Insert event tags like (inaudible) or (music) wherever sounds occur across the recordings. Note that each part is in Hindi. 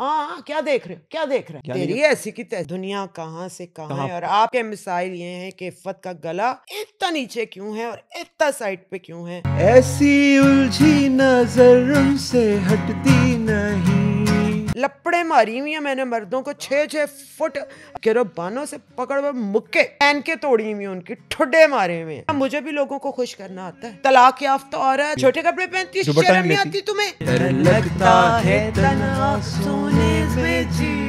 हाँ, हाँ क्या देख रहे हो क्या देख रहे हो तेरी ऐसी की तैसी दुनिया कहाँ से कहाँ है और आपके मिसाइल ये हैं कि इफ्फत का गला इतना नीचे क्यों है और इतना साइड पे क्यों है ऐसी उलझी नजर से हटती नहीं लपड़े मारी हुई है मैंने मर्दों को छे छे फुट बानों से पकड़ हुए मुक्के पहन के तोड़ी हुई उनकी ठुडे मारे हुए मुझे भी लोगों को खुश करना आता है तलाक याफ्ता और छोटे कपड़े पहनती शर्म नहीं आती तुम्हें लगता है तना सोने में जी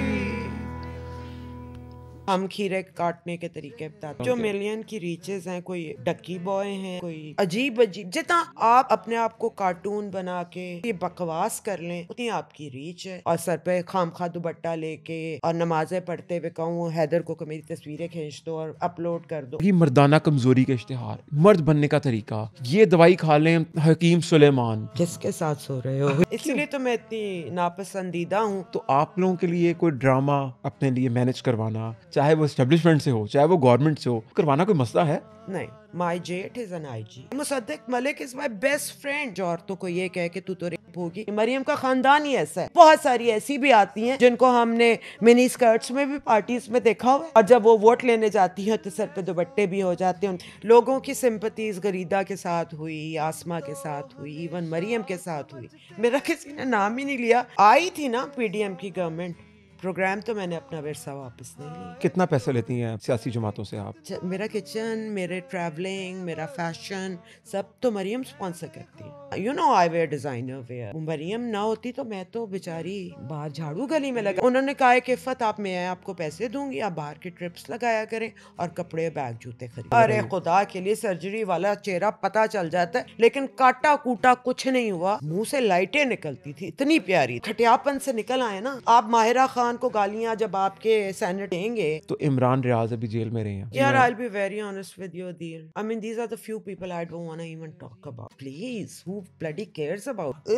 हम खीरे काटने के तरीके बताते okay. जो मिलियन की रीचेज हैं कोई डकी बॉय हैं कोई अजीब अजीब जितना आप अपने आप को कार्टून बना के ये बकवास कर लें उतनी आपकी रीच है और सर पे खाम खा दुबट्टा लेके और नमाजें पढ़ते हुए कहूँ हैदर को मेरी तस्वीरें खींच दो और अपलोड कर दो ये मर्दाना कमजोरी का इश्तेहार मर्द बनने का तरीका ये दवाई खा लें हकीम सुलेमान जिसके साथ सो रहे हो (laughs) इसलिए तो मैं इतनी नापसंदीदा हूँ तो आप लोगों के लिए कोई ड्रामा अपने लिए मैनेज करवाना चाहे वो स्टेब्लिशमेंट से हो चाहे वो गवर्नमेंट से हो करवाना कोई मसला है नहीं my jet is an I G Musaddiq Malik is my best friend जो औरतों को ये कह के तू तो रेप होगी मरियम का खानदान ही ऐसा है बहुत सारी ऐसी भी आती हैं जिनको हमने मिनी स्कर्ट्स में भी पार्टीज में देखा हुआ और जब वो वोट लेने जाती हैं तो सर पे दुपट्टे भी हो जाते हैं लोगों की सिंपतीज गरीदा के साथ हुई आसमा के साथ हुई इवन मरियम के साथ हुई मेरा किसी ने नाम ही नहीं लिया आई थी ना पीडीएम की गवर्नमेंट प्रोग्राम तो मैंने अपना विरसा वापस नहीं लिया कितना पैसा लेती हैं सियासी जमातों से आप मेरा किचन मेरे ट्रैवलिंग मेरा फैशन सब तो मरियम स्पॉन्सर करती है you know I wear designer wear Maryam ना होती तो मैं तो बेचारी बाहर झाड़ू गली में लगा उन्होंने कहा कि फत आप मैं आपको पैसे दूंगी आप बाहर के ट्रिप्स लगाया करें और कपड़े बैग जूते खरीद अरे खुदा के लिए सर्जरी वाला चेहरा पता चल जाता है लेकिन काटा कूटा कुछ नहीं हुआ मुंह से लाइटें निकलती थी इतनी प्यारी खटियापन से निकल आए ना आप माहिरा खान इमरान को गालियां जब आपके सैनेट देंगे तो इमरान रियाज अभी जेल में रहे हैं यार I be very honest with your deal I mean are the few people I don't want to even talk about please who bloody cares about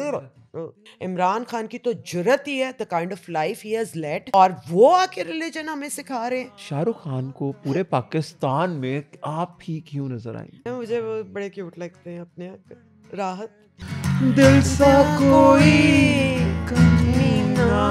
Imran Khan की तो जुरत ही है the kind of life he has led और वो आके रिलीजन हमें सिखा रहे हैं शाहरुख खान को पूरे पाकिस्तान में आप ही क्यों नजर आए मुझे वो बड़े क्यूट लगते हैं अपने राहत दिल सा कोई कमी ना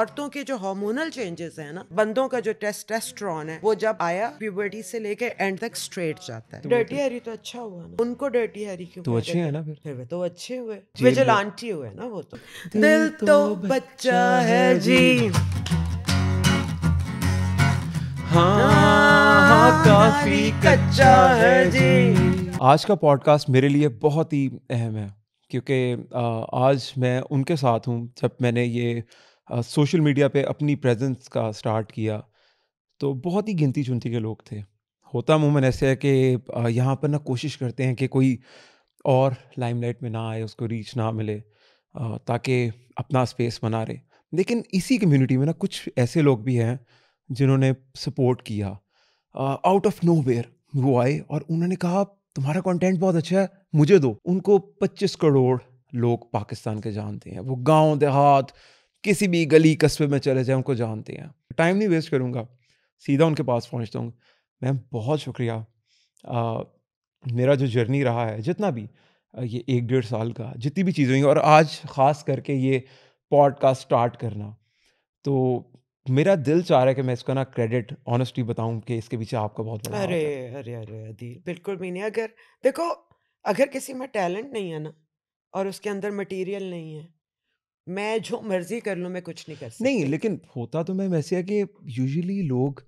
औरतों के जो हार्मोनल चेंजेस है ना बंदों का जो टेस्टेस्ट्रॉन है वो जब आया प्यूबर्टी से लेके एंड तक स्ट्रेट जाता है डर्टी तो हरी तो-, तो अच्छा हुआ ना उनको डर्टी हरी क्यों तो अच्छी है ना फिर फिर तो अच्छे हुए विजिलांटी हुए ना वो तो दिल तो, तो बच्चा है जी हाँ, हाँ, हाँ, हाँ काफी कच्चा है जी आज का पॉडकास्ट मेरे लिए बहुत ही अहम है क्योंकि आज मैं उनके साथ हूँ जब मैंने ये सोशल मीडिया पे अपनी प्रेजेंस का स्टार्ट किया तो बहुत ही गिनती चुनती के लोग थे होता मूमन ऐसे है कि यहाँ पर ना कोशिश करते हैं कि कोई और लाइमलाइट में ना आए उसको रीच ना मिले ताकि अपना स्पेस बना रहे लेकिन इसी कम्युनिटी में ना कुछ ऐसे लोग भी हैं जिन्होंने सपोर्ट किया आउट ऑफ नो वो आए और उन्होंने कहा तुम्हारा कंटेंट बहुत अच्छा है मुझे दो उनको 25 करोड़ लोग पाकिस्तान के जानते हैं वो गांव देहात किसी भी गली कस्बे में चले जाएं उनको जानते हैं टाइम नहीं वेस्ट करूँगा सीधा उनके पास पहुँचता हूँ मैम बहुत शुक्रिया आ, मेरा जो जर्नी रहा है जितना भी ये एक डेढ़ साल का जितनी भी चीज़ें हुई और आज ख़ास करके ये पॉडकास्ट स्टार्ट करना तो मेरा दिल चाह रहा है कि मैं इसका ना क्रेडिट ऑनेस्टली बताऊं कि इसके पीछे आपका बहुत बड़ा अरे अरे अरे अदील बिल्कुल भी नहीं अगर देखो अगर किसी में टैलेंट नहीं है ना और उसके अंदर मटेरियल नहीं है मैं जो मर्जी कर लूँ मैं कुछ नहीं कर सकती नहीं लेकिन होता तो मैं वैसे है कि यूजुअली लोग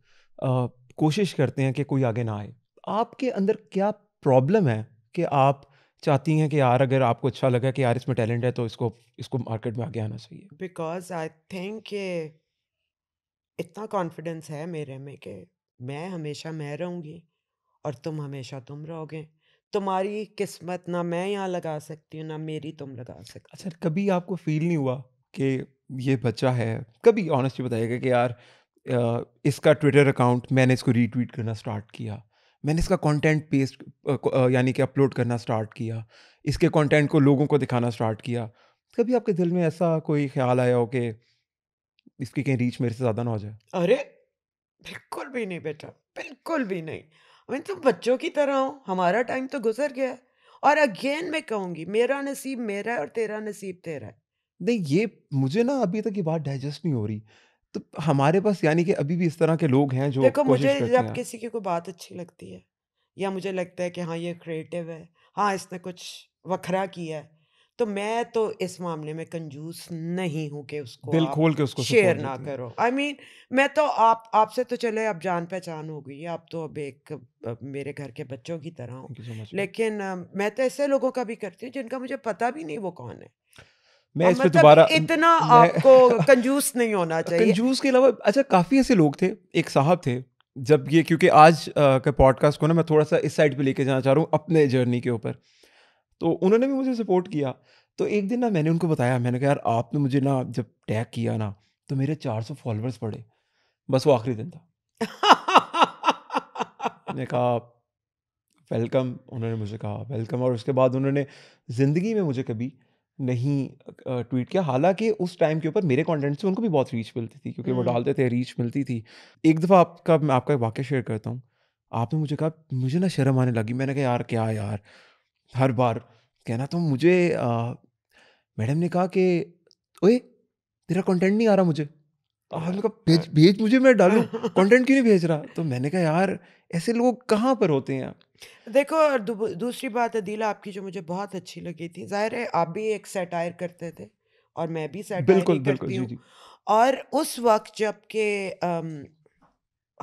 आ, कोशिश करते हैं कि कोई आगे ना आए आपके अंदर क्या प्रॉब्लम है कि आप चाहती हैं कि यार अगर आपको अच्छा लगा कि यार इसमें टैलेंट है तो इसको इसको मार्केट में आगे आना चाहिए बिकॉज आई थिंक इतना कॉन्फिडेंस है मेरे में कि मैं हमेशा मैं रहूँगी और तुम हमेशा तुम रहोगे तुम्हारी किस्मत ना मैं यहाँ लगा सकती हूँ ना मेरी तुम लगा सकते अच्छा कभी आपको फील नहीं हुआ कि ये बच्चा है कभी ऑनेस्टली बताइएगा कि यार इसका ट्विटर अकाउंट मैंने इसको रीट्वीट करना स्टार्ट किया मैंने इसका कंटेंट पेस्ट यानी कि अपलोड करना स्टार्ट किया इसके कंटेंट को लोगों को दिखाना स्टार्ट किया कभी आपके दिल में ऐसा कोई ख्याल आया हो कि इसकी कहीं रीच मेरे से ज़्यादा ना हो जाए अरे बिल्कुल भी नहीं बेटा बिल्कुल भी नहीं मैं तुम तो बच्चों की तरह हो हमारा टाइम तो गुजर गया है और अगेन मैं कहूँगी मेरा नसीब मेरा है और तेरा नसीब तेरा है नहीं ये मुझे ना अभी तक ये बात डाइजेस्ट नहीं हो रही तो हमारे पास यानी कि अभी भी इस तरह के लोग हैं जो देखो मुझे जब किसी की कोई बात अच्छी लगती है या मुझे लगता है कि हाँ ये क्रिएटिव है हाँ इसने कुछ वखरा किया है तो मैं तो इस मामले में कंजूस नहीं हूँ कि उसको दिल खोल के उसको शेयर ना करो आई I मीन mean, मैं तो आप आपसे तो चले अब जान पहचान हो गई आप तो अब एक अब मेरे घर के बच्चों की तरह हूँ लेकिन मैं तो ऐसे लोगों का भी करती हूँ जिनका मुझे पता भी नहीं वो कौन है मैं इस पे मतलब दोबारा इतना मैं... आपको (laughs) कंजूस नहीं होना चाहिए कंजूस के अलावा अच्छा काफ़ी ऐसे लोग थे एक साहब थे जब ये क्योंकि आज का पॉडकास्ट को ना मैं थोड़ा सा इस साइड पे लेके जाना चाह रहा हूँ अपने जर्नी के ऊपर तो उन्होंने भी मुझे सपोर्ट किया तो एक दिन ना मैंने उनको बताया मैंने कहा यार आपने मुझे ना जब टैग किया ना तो मेरे 400 फॉलोअर्स पड़े बस वो आखिरी दिन था मैंने कहा वेलकम उन्होंने मुझे कहा वेलकम और उसके बाद उन्होंने ज़िंदगी में मुझे कभी नहीं ट्वीट किया हालांकि उस टाइम के ऊपर मेरे कंटेंट से उनको भी बहुत रीच मिलती थी क्योंकि वो हम्म। डालते थे रीच मिलती थी एक दफ़ा आपका मैं आपका वाक्य शेयर करता हूँ आपने मुझे कहा मुझे ना शर्म आने लगी मैंने कहा यार क्या यार हर बार कहना तो मुझे मैडम ने कहा कि ओए तेरा कंटेंट नहीं आ रहा मुझे हमने भेज भेज मुझे मैं डालू कंटेंट क्यों नहीं भेज रहा तो मैंने कहा यार ऐसे लोग कहाँ पर होते हैं देखो और दूसरी बात है दिला आपकी जो मुझे बहुत अच्छी लगी थी जाहिर है आप भी एक सेटायर करते थे और मैं भी सेटायर बिल्कुल, बिल्कुल, करती हूँ और उस वक्त जब के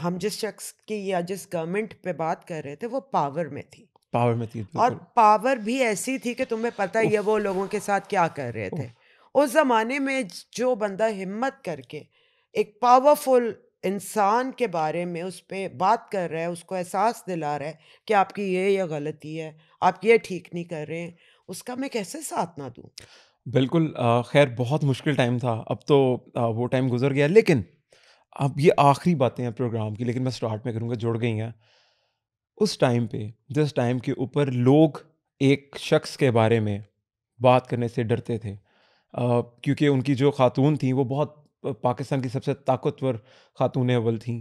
हम जिस शख्स की या जिस गवर्नमेंट पे बात कर रहे थे वो पावर में थी पावर में थी और पावर भी ऐसी थी कि तुम्हें पता ही है वो लोगों के साथ क्या कर रहे थे उस ज़माने में जो बंदा हिम्मत करके एक पावरफुल इंसान के बारे में उस पर बात कर रहा है उसको एहसास दिला रहा है कि आपकी ये ये गलती है आप ये ठीक नहीं कर रहे हैं उसका मैं कैसे साथ ना दूँ बिल्कुल खैर बहुत मुश्किल टाइम था अब तो आ, वो टाइम गुजर गया लेकिन अब ये आखिरी बातें हैं प्रोग्राम की लेकिन मैं स्टार्ट में करूँगा जुड़ गई हैं उस टाइम पे जिस टाइम के ऊपर लोग एक शख्स के बारे में बात करने से डरते थे क्योंकि उनकी जो खातून थी वो बहुत पाकिस्तान की सबसे ताकतवर खातून अवल थी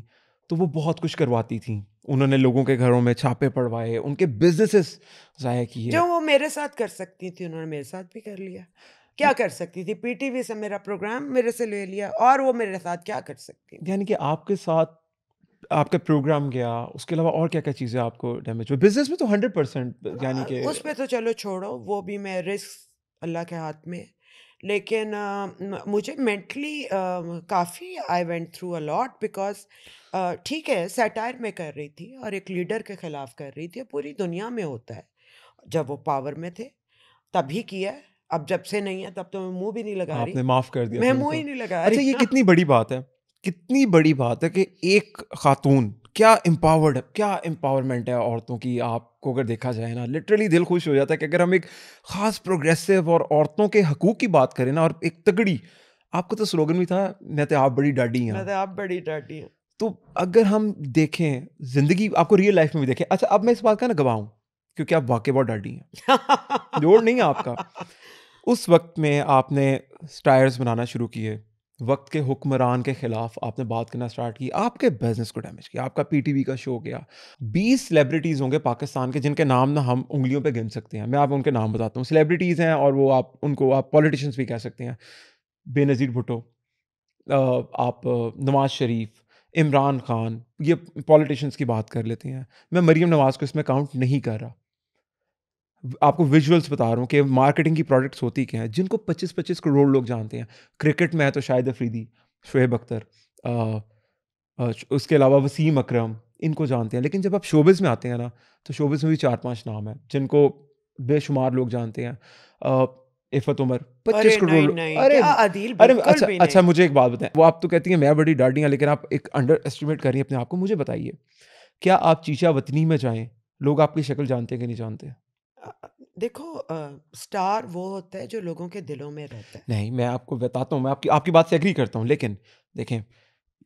तो वो बहुत कुछ करवाती थी उन्होंने लोगों के घरों में छापे पड़वाए उनके बिजनेसेस ज़ाय किए जो वो मेरे साथ कर सकती थी उन्होंने मेरे साथ भी कर लिया क्या कर सकती थी पीटीवी से मेरा प्रोग्राम मेरे से ले लिया और वो मेरे साथ क्या कर सकती यानी कि आपके साथ आपका प्रोग्राम गया उसके अलावा और क्या क्या चीज़ें आपको डैमेज हुई बिजनेस में तो हंड्रेड हाँ, परसेंट यानी कि उस पर तो चलो छोड़ो वो भी मैं रिस्क अल्लाह के हाथ में लेकिन uh, मुझे मेंटली uh, काफ़ी I went through a lot because ठीक है सेटायर में कर रही थी और एक लीडर के ख़िलाफ़ कर रही थी पूरी दुनिया में होता है जब वो पावर में थे तभी किया अब जब से नहीं है तब तो मैं मुंह भी नहीं लगा हाँ, रही माफ़ कर दिया मैं मुंह ही नहीं लगा अच्छा ये कितनी बड़ी बात है कितनी बड़ी बात है कि एक खातून क्या एम्पावर्ड है क्या एम्पावरमेंट है औरतों की आपको अगर देखा जाए ना लिटरली दिल खुश हो जाता है कि अगर हम एक ख़ास प्रोग्रेसिव और औरतों के हकूक़ की बात करें ना और एक तगड़ी आपको तो स्लोगन भी था मैं तो आप बड़ी डाडी हैं तो आप बड़ी डाडी हैं तो अगर हम देखें ज़िंदगी आपको रियल लाइफ में भी देखें अच्छा अब मैं इस बात का ना गवाऊँ क्योंकि आप वाकई बहुत डाडी हैं (laughs) जोड़ नहीं है आपका उस वक्त में आपने टायर्स बनाना शुरू किए वक्त के हुक्मरान के ख़िलाफ़ आपने बात करना स्टार्ट की आपके बिज़नेस को डैमेज किया आपका पीटीवी का शो गया बीस सेलिब्रिटीज़ होंगे पाकिस्तान के जिनके नाम ना हम उंगलियों पे गिन सकते हैं मैं आप उनके नाम बताता हूँ सेलिब्रिटीज़ हैं और वो आप उनको आप पॉलिटिशियंस भी कह सकते हैं बेनज़ीर भुटो आप नवाज़ शरीफ इमरान खान ये पॉलिटिशियंस की बात कर लेते हैं मैं मरीम नवाज़ को इसमें काउंट नहीं कर रहा आपको विजुअल्स बता रहा हूँ कि मार्केटिंग की प्रोडक्ट्स होती क्या हैं जिनको 25-25 करोड़ लोग जानते हैं क्रिकेट में है तो शाहिद अफरीदी शुएब अख्तर उसके अलावा वसीम अकरम इनको जानते हैं लेकिन जब आप शोबिस में आते हैं ना तो शोबिस में भी चार पांच नाम हैं जिनको बेशुमार लोग जानते हैं इफत उमर पच्चीस करोड़ अरे अरे, अरे अच्छा अच्छा मुझे एक बात बताएं वो आप तो कहती हैं मैं बड़ी डांटी हूँ लेकिन आप एक अंडर एस्टिमेट करिए अपने आप को मुझे बताइए क्या आप चीचा वतनी में जाएं लोग आपकी शक्ल जानते हैं कि नहीं जानते हैं देखो आ, स्टार वो होता है जो लोगों के दिलों में रहता है। नहीं, मैं आपको बताता हूँ, मैं आपकी आपकी बात से एग्री करता हूँ लेकिन देखें,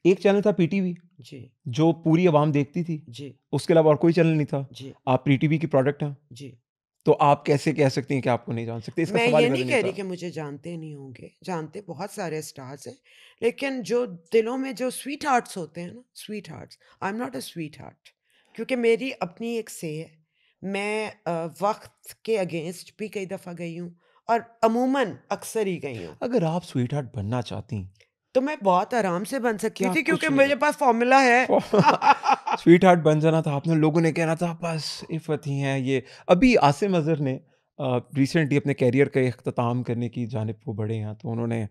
एक चैनल था पीटीवी जी। जो पूरी आवाम देखती थी, जी। उसके अलावा और कोई चैनल नहीं था। जी। आप पीटीवी की प्रोडक्ट हैं। जी। तो आप कैसे कह सकती हैं कि आपको नहीं जान सकते? इसका मैं सवाल ये नहीं कह रही कि मुझे जानते नहीं होंगे, जानते बहुत सारे स्टार्स हैं, लेकिन जो दिलों में जो स्वीट हार्ट्स होते हैं ना, sweethearts I am not a heart क्योंकि मेरी अपनी एक से है। मैं वक्त के अगेंस्ट भी कई दफ़ा गई हूँ और अमूमन अक्सर ही गई हूँ अगर आप स्वीट हार्ट बनना चाहती तो मैं बहुत आराम से बन सकती थी क्योंकि मेरे पास फॉर्मूला है (laughs) स्वीट हार्ट बन जाना था आपने लोगों ने कहना था बस इफ़त ही हैं ये अभी आसिम अजहर ने रिसेंटली अपने कैरियर का अख्ताम करने की जानब को बढ़े हैं तो उन्होंने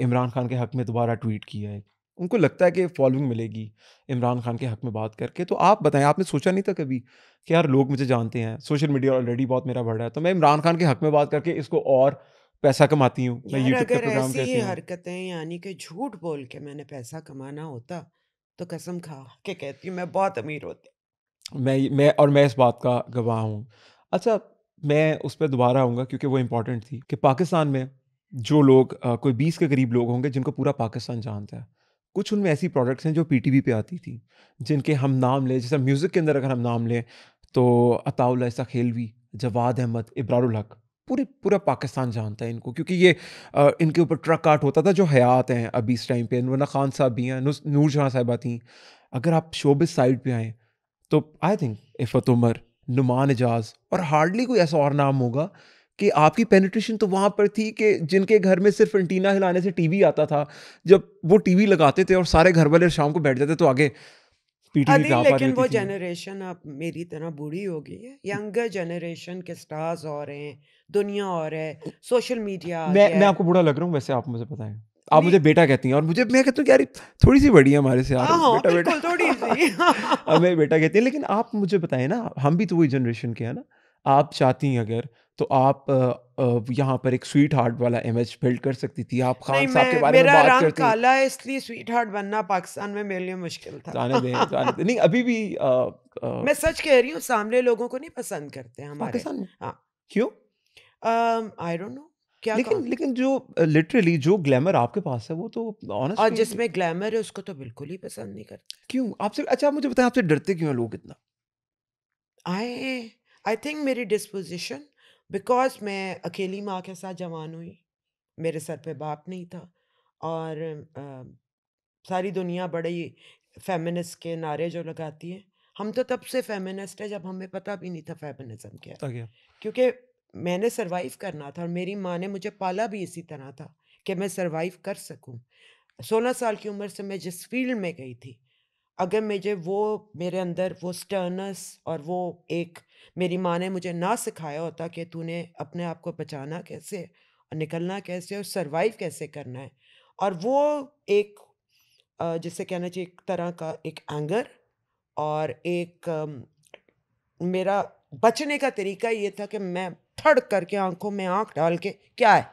इमरान खान के हक़ में दोबारा ट्वीट किया है उनको लगता है कि फॉलोइंग मिलेगी इमरान खान के हक में बात करके तो आप बताएं आपने सोचा नहीं था कभी कि यार लोग मुझे जानते हैं सोशल मीडिया ऑलरेडी बहुत मेरा बढ़ रहा है तो मैं इमरान खान के हक में बात करके इसको और पैसा कमाती हूँ मैं यूट्यूब पे प्रोग्राम करती हूँ हरकतें यानी कि झूठ बोल के मैंने पैसा कमाना होता तो कसम खा के कहती हूँ मैं बहुत अमीर होती मैं मैं और मैं इस बात का गवाह हूँ अच्छा मैं उस पर दोबारा आऊँगा क्योंकि वो इम्पोर्टेंट थी कि पाकिस्तान में जो लोग कोई बीस के करीब लोग होंगे जिनको पूरा पाकिस्तान जानता है कुछ उनमें ऐसी प्रोडक्ट्स हैं जो पीटीवी पे आती थी जिनके हम नाम लें जैसे म्यूज़िक के अंदर अगर हम नाम लें तो अताउल्ला खेलवी जवाद अहमद इब्रारुल हक पूरे पूरा पाकिस्तान जानता है इनको क्योंकि ये आ, इनके ऊपर ट्रक काट होता था जो हयात हैं अभी इस टाइम पे नूरना खान साहब भी हैं नूर जहाँ साहिबा थी अगर आप शोबिस साइड पे आएँ तो आई थिंक इफ़त उमर नुमान एजाज और हार्डली कोई ऐसा और नाम होगा कि आपकी पेनिट्रेशन तो वहाँ पर थी कि जिनके घर में सिर्फ एंटीना हिलाने से टीवी आता था जब वो टीवी लगाते थे और सारे घर वाले शाम को बैठ जाते तो आगे हाँ, लेकिन वो जनरेशन अब मेरी तरह बूढ़ी हो गई है यंगर जनरेशन के स्टार्स और हैं दुनिया और है सोशल मीडिया मैं मैं आपको बुरा लग रहा हूँ वैसे आप मुझे पता है आप मुझे बेटा कहती हैं और मुझे मैं कहती हूँ यार थोड़ी सी बड़ी है हमारे से यार हाँ, बेटा बेटा थोड़ी सी हमें (laughs) बेटा कहती है लेकिन आप मुझे बताएं ना हम भी तो वही जनरेशन के हैं ना आप चाहती अगर तो आप यहाँ पर एक स्वीट हार्ट वाला इमेज बिल्ड कर सकती थी आप खान साहब के बारे मेरा में बात करती काला है इसलिए स्वीट हार्ट बनना पाकिस्तान में मेरे लिए मुश्किल था जाने दें जाने दें नहीं अभी भी आ, आ, मैं सच कह रही हूँ सामने लोगों को नहीं पसंद करते हमारे पाकिस्तान में हाँ। क्यों आई डोंट नो क्या लेकिन लेकिन जो लिटरली जो ग्लैमर आपके पास है वो तो कॉन्स- और जिसमें ग्लैमर है उसको तो बिल्कुल ही पसंद नहीं करते क्यों आपसे अच्छा मुझे बताएं आपसे डरते क्यों हैं लोग इतना आए आई थिंक मेरी डिस्पोजिशन बिकॉज मैं अकेली माँ के साथ जवान हुई मेरे सर पे बाप नहीं था और आ, सारी दुनिया बड़े फेमिनिस्ट के नारे जो लगाती है हम तो तब से फेमिनिस्ट है जब हमें पता भी नहीं था फेमिनिज्म क्या okay. क्योंकि मैंने सरवाइव करना था और मेरी माँ ने मुझे पाला भी इसी तरह था कि मैं सरवाइव कर सकूँ सोलह साल की उम्र से मैं जिस फील्ड में गई थी अगर मुझे वो मेरे अंदर वो स्टर्नस और वो एक मेरी माँ ने मुझे ना सिखाया होता कि तूने अपने आप को बचाना कैसे और निकलना कैसे और सरवाइव कैसे करना है और वो एक जिसे कहना चाहिए एक तरह का एक एंगर और एक मेरा बचने का तरीका ये था कि मैं थड़ करके आंखों में आंख डाल के क्या है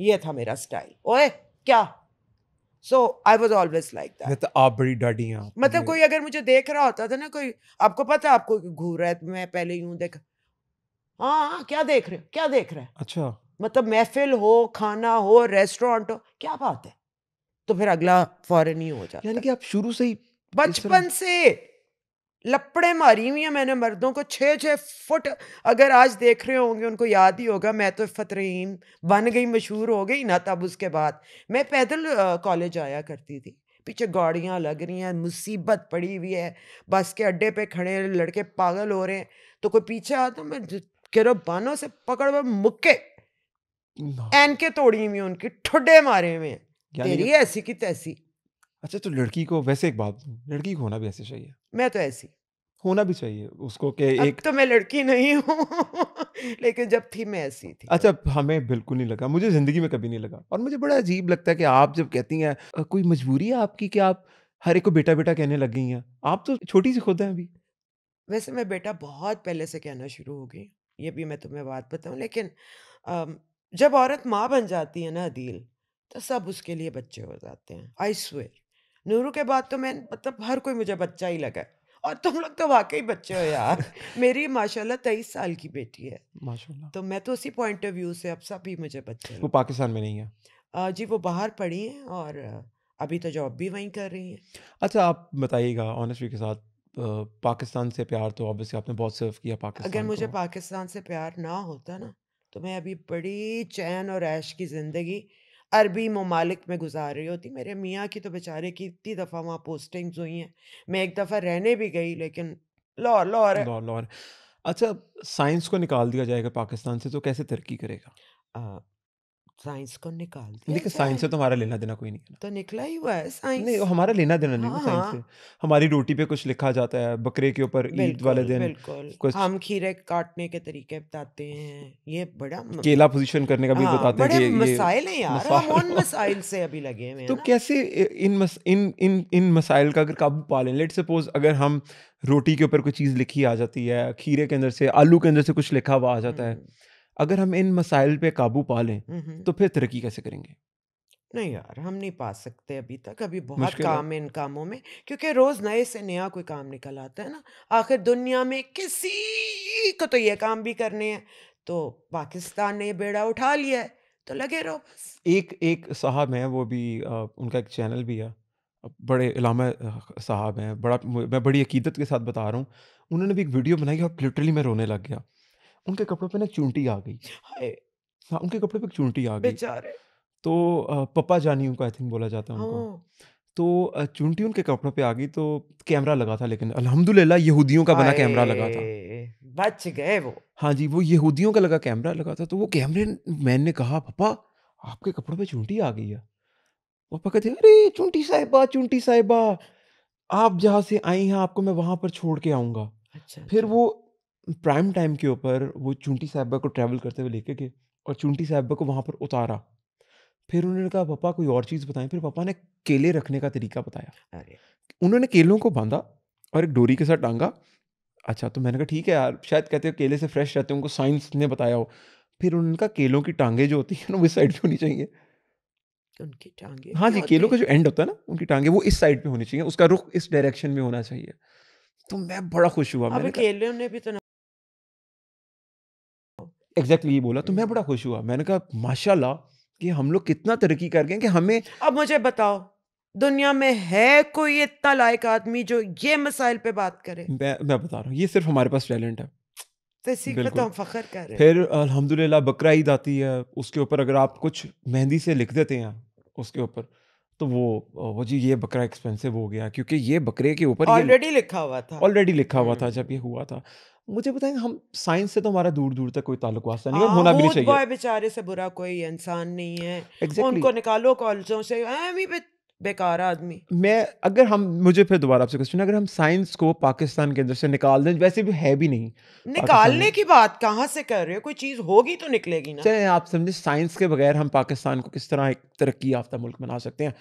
ये था मेरा स्टाइल ओए क्या so I was always like that आप बड़ी डाडी हैं मतलब कोई अगर मुझे देख रहा होता था ना कोई आपको पता आपको घूर रहा है मैं पहले यूं देख हाँ हाँ क्या देख रहे हो क्या देख रहे हैं अच्छा मतलब महफिल हो खाना हो रेस्टोरेंट हो क्या बात है तो फिर अगला फॉरन ही हो जाता यानी कि आप शुरू से ही बचपन से लपड़े मारी हुई हैं मैंने मर्दों को छः छः फुट अगर आज देख रहे होंगे उनको याद ही होगा मैं तो इफ़त रहीम बन गई मशहूर हो गई ना तब उसके बाद मैं पैदल कॉलेज आया करती थी पीछे गाड़ियाँ लग रही हैं मुसीबत पड़ी हुई है बस के अड्डे पे खड़े लड़के पागल हो रहे हैं तो कोई पीछे आता तो मैं कह रहा बानों से पकड़ वो मुक्के एन के तोड़ी हुई उनकी ठुडे मारे हुए हैं तेरी ऐसी की तैसी अच्छा तो लड़की को वैसे एक बात लड़की को होना भी ऐसे चाहिए मैं तो ऐसी होना भी चाहिए उसको कि एक तो मैं लड़की नहीं हूँ लेकिन जब थी मैं ऐसी थी अच्छा हमें बिल्कुल नहीं लगा मुझे ज़िंदगी में कभी नहीं लगा और मुझे बड़ा अजीब लगता है कि आप जब कहती हैं कोई मजबूरी है आपकी कि आप हर एक को बेटा बेटा कहने लग गई हैं आप तो छोटी सी खुद हैं अभी वैसे मैं बेटा बहुत पहले से कहना शुरू हो गई ये भी मैं तुम्हें बात बताऊँ लेकिन जब औरत माँ बन जाती है ना अदील तो सब उसके लिए बच्चे हो जाते हैं आई स्वेर नूरू के बाद तो मैं मतलब हर कोई मुझे बच्चा ही लगा और तुम लोग तो वाकई बच्चे हो यार (laughs) मेरी माशाल्लाह तेईस साल की बेटी है माशाल्लाह तो मैं तो उसी पॉइंट ऑफ व्यू से अब सब ही मुझे बच्चे वो पाकिस्तान में नहीं है जी वो बाहर पढ़ी हैं और अभी तो जॉब भी वहीं कर रही हैं अच्छा आप बताइएगा ऑनेस्टली के साथ पाकिस्तान से प्यार तो ऑब्वियसली आपने बहुत सर्व किया पाकिस्तान अगर मुझे पाकिस्तान से प्यार ना होता ना तो मैं अभी बड़ी चैन और ऐश की ज़िंदगी अरबी ममालिक में गुजार रही होती मेरे मियाँ की तो बेचारे की इतनी दफ़ा वहाँ पोस्टिंग्स हुई हैं मैं एक दफ़ा रहने भी गई लेकिन लाहौर लाहौर है लाहौर लाहौर अच्छा साइंस को निकाल दिया जाएगा पाकिस्तान से तो कैसे तरक्की करेगा साइंस को निकाल दिया लेकिन साइंस से तो हमारा लेना देना कोई नहीं तो निकला ही हुआ है साइंस नहीं हमारा लेना देना नहीं हाँ, साइंस से हाँ। हमारी रोटी पे कुछ लिखा जाता है बकरे के ऊपर ईद वाले दिन कुछ हम खीरे काटने के तरीके बताते हैं ये बड़ा केला पोजीशन करने का भी हाँ, बताते हैं कि मसाइल हैं यार हम उन (laughs) मसाइल से अभी लगे हैं तो कैसे इन इन इन इन मसाइल का अगर काबू पा लें लेट सपोज अगर हम रोटी के ऊपर कोई चीज़ लिखी आ जाती है खीरे के अंदर से आलू के अंदर से कुछ लिखा हुआ आ जाता है हम्म। अगर हम इन मसाइल पे काबू पा लें तो फिर तरक्की कैसे करेंगे नहीं यार हम नहीं पा सकते अभी तक अभी बहुत काम है इन कामों में क्योंकि रोज नए से नया कोई काम निकल आता है ना आखिर दुनिया में किसी को तो ये काम भी करने हैं तो पाकिस्तान ने बेड़ा उठा लिया है तो लगे रहो बस एक एक साहब हैं वो भी आ, उनका एक चैनल भी है बड़े इलामा साहब हैं बड़ा मैं बड़ी अकीदत के साथ बता रहा हूँ उन्होंने भी एक वीडियो बनाई और लिटरली मैं रोने लग गया उनके कपड़ों पे ना चूंटी आ गई हाँ उनके कपड़े पे चूंटी आ गई तो पप्पा जानी उनको आई थिंक बोला जाता है उनको हाँ। तो अ, उनके कपड़ों पे आ गई तो कैमरा लगा था लेकिन अल्हम्दुलिल्लाह यहूदियों का बना कैमरा लगा था बच गए वो हाँ जी वो यहूदियों का लगा कैमरा लगा था तो वो कैमरे मैन ने कहा पापा आपके कपड़ों पे चुंटी आ गई है पापा कहते अरे चुंटी साहिबा चुंटी साहिबा आप जहाँ से आई हैं आपको मैं वहां पर छोड़ के आऊंगा अच्छा फिर अच्छा। वो प्राइम टाइम के ऊपर वो चुंटी साहबा को ट्रैवल करते हुए लेके गए और चुंटी साहबा को वहाँ पर उतारा फिर उन्होंने कहा पापा कोई और चीज़ बताएं फिर पापा ने केले रखने का तरीका बताया उन्होंने केलों को बांधा और एक डोरी के साथ टांगा अच्छा तो मैंने कहा ठीक है यार शायद कहते हो केले से फ्रेश रहते हैं उनको साइंस ने बताया हो फिर उनका केलों की टांगे जो होती है ना वो इस साइड पे होनी चाहिए उनकी टांगे हाँ जी केलों का जो एंड होता है ना उनकी टांगे वो इस साइड पे होनी चाहिए उसका रुख इस डायरेक्शन में होना चाहिए तो मैं बड़ा खुश हुआ मैंने केले ने भी तो एग्जैक्टली ये बोला तो मैं बड़ा खुश हुआ मैंने कहा माशाल्लाह कि हम लोग कितना तरक्की कर गए कि हमें अब मुझे बताओ दुनिया में है कोई इतना लायक आदमी जो ये मसाइल पे बात करे मैं मैं बता रहा हूँ ये सिर्फ हमारे पास टैलेंट है तो इसी पे तो हम फख्र कर रहे फिर अल्हम्दुलिल्लाह बकरा ईद आती है उसके ऊपर अगर आप कुछ मेहंदी से लिख देते हैं उसके ऊपर तो वो वो जी ये बकरा एक्सपेंसिव हो गया क्योंकि ये बकरे के ऊपर ऑलरेडी लिखा हुआ था ऑलरेडी लिखा हुआ था हम्म। जब ये हुआ था मुझे बताएं हम साइंस से तो हमारा दूर दूर तक कोई ताल्लुक वास्ता नहीं है हाँ, होना भी नहीं चाहिए बेचारे से बुरा कोई इंसान नहीं है exactly. उनको निकालो कॉलेजों से बेकार आदमी मैं अगर हम मुझे फिर दोबारा आपसे क्वेश्चन अगर हम साइंस को पाकिस्तान के अंदर से निकाल दें वैसे भी है भी नहीं निकालने की बात कहाँ से कर रहे हो कोई चीज़ होगी तो निकलेगी ना चले आप समझे साइंस के बगैर हम पाकिस्तान को किस तरह एक तरक्की याफ्ता मुल्क बना सकते हैं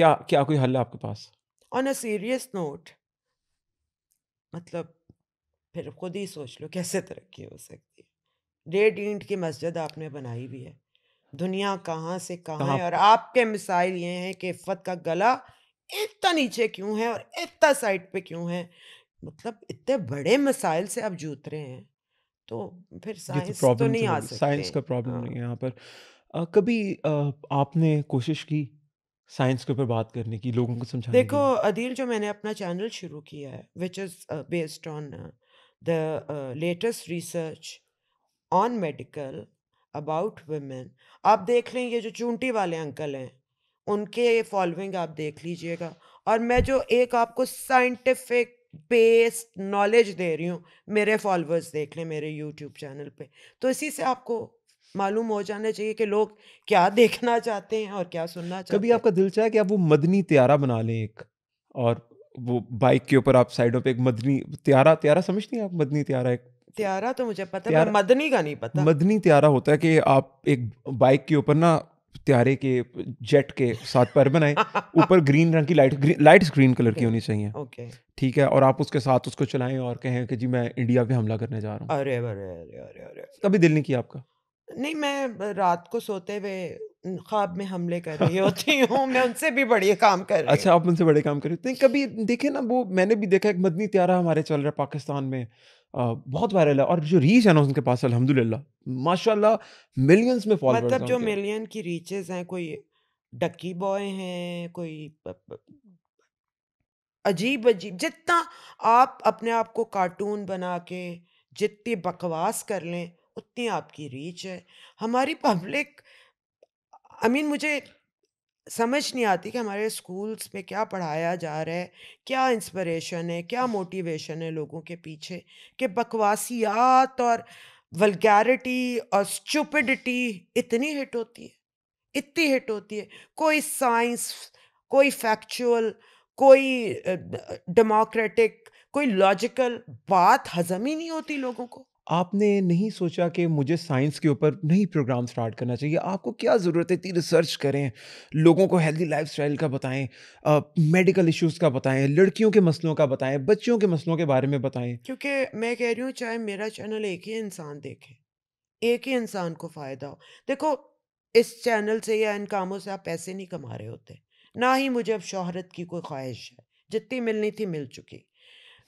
क्या क्या कोई हल है आपके पास ऑन अ सीरियस नोट मतलब फिर खुद ही सोच लो कैसे तरक्की हो सकती है डेढ़ ईंट की मस्जिद आपने बनाई भी है दुनिया कहाँ से कहाँ है और आपके मिसाइल ये हैं कि इफ़त का गला इतना नीचे क्यों है और इतना साइड पे क्यों है मतलब इतने बड़े मिसाइल से आप जूत रहे हैं तो फिर तो साइंस तो नहीं आ सकती साइंस का प्रॉब्लम नहीं हाँ। है यहाँ पर आ, कभी आ, आपने कोशिश की साइंस के ऊपर बात करने की लोगों को समझाने देखो अदील जो मैंने अपना चैनल शुरू किया है which is based on the uh, latest research on medical about women आप देख लें ये जो चूंटी वाले अंकल हैं उनके फॉलोइंग आप देख लीजिएगा और मैं जो एक आपको साइंटिफिक बेस्ड नॉलेज दे रही हूँ मेरे फॉलोअर्स देख लें मेरे यूट्यूब चैनल पे तो इसी से आपको मालूम हो जाना चाहिए कि लोग क्या देखना चाहते हैं और क्या सुनना चाहते कभी आपका दिल चाहे कि आप वो मदनी त्यारा बना लें एक और वो बाइक के ऊपर आप साइडों पे एक मदनी त्यारा त्यारा समझती हैं आप मदनी त्यारा एक त्यारा तो मुझे पता है मदनी का नहीं पता मदनी त्यारा होता है कि आप एक बाइक के ऊपर ना त्यारे के जेट के साथ पैर बनाए (laughs) ऊपर ग्रीन रंग की लाइट ग्री, लाइट ग्रीन कलर okay. की होनी चाहिए ओके okay. ठीक है और आप उसके साथ उसको चलाएं और कहें कि जी मैं इंडिया पे हमला करने जा रहा हूँ अरे अरे अरे अरे अरे कभी दिल नहीं किया आपका नहीं मैं रात को सोते हुए ख्वाब में हमले कर रही होती हूँ मैं उनसे भी बड़े काम कर रही अच्छा आप उनसे बड़े काम कर रहे हैं कभी देखे ना वो मैंने भी देखा एक मदनी त्यारा हमारे चल रहा है पाकिस्तान में आ, बहुत वायरल है और जो रीच है ना उनके पास अलहमदुल्ला माशाल्लाह मिलियंस में फॉलोअर्स मतलब जो मिलियन की रीचेज हैं कोई डक्की बॉय हैं कोई अजीब अजीब जितना आप अपने आप को कार्टून बना के जितनी बकवास कर लें उतनी आपकी रीच है हमारी पब्लिक आई मीन मुझे समझ नहीं आती कि हमारे स्कूल्स में क्या पढ़ाया जा रहा है क्या इंस्पिरेशन है क्या मोटिवेशन है लोगों के पीछे कि बकवासियात और वलगैरिटी और स्टूपिडिटी इतनी हिट होती है इतनी हिट होती है कोई साइंस कोई फैक्चुअल कोई डेमोक्रेटिक कोई लॉजिकल बात हजम ही नहीं होती लोगों को आपने नहीं सोचा कि मुझे साइंस के ऊपर नहीं प्रोग्राम स्टार्ट करना चाहिए आपको क्या ज़रूरत है इतनी रिसर्च करें लोगों को हेल्दी लाइफस्टाइल का बताएं मेडिकल इश्यूज का बताएं लड़कियों के मसलों का बताएं बच्चियों के मसलों के बारे में बताएं क्योंकि मैं कह रही हूँ चाहे मेरा चैनल एक ही इंसान देखे एक ही इंसान को फ़ायदा हो देखो इस चैनल से या इन कामों से आप पैसे नहीं कमा रहे होते ना ही मुझे अब शोहरत की कोई ख्वाहिश है जितनी मिलनी थी मिल चुकी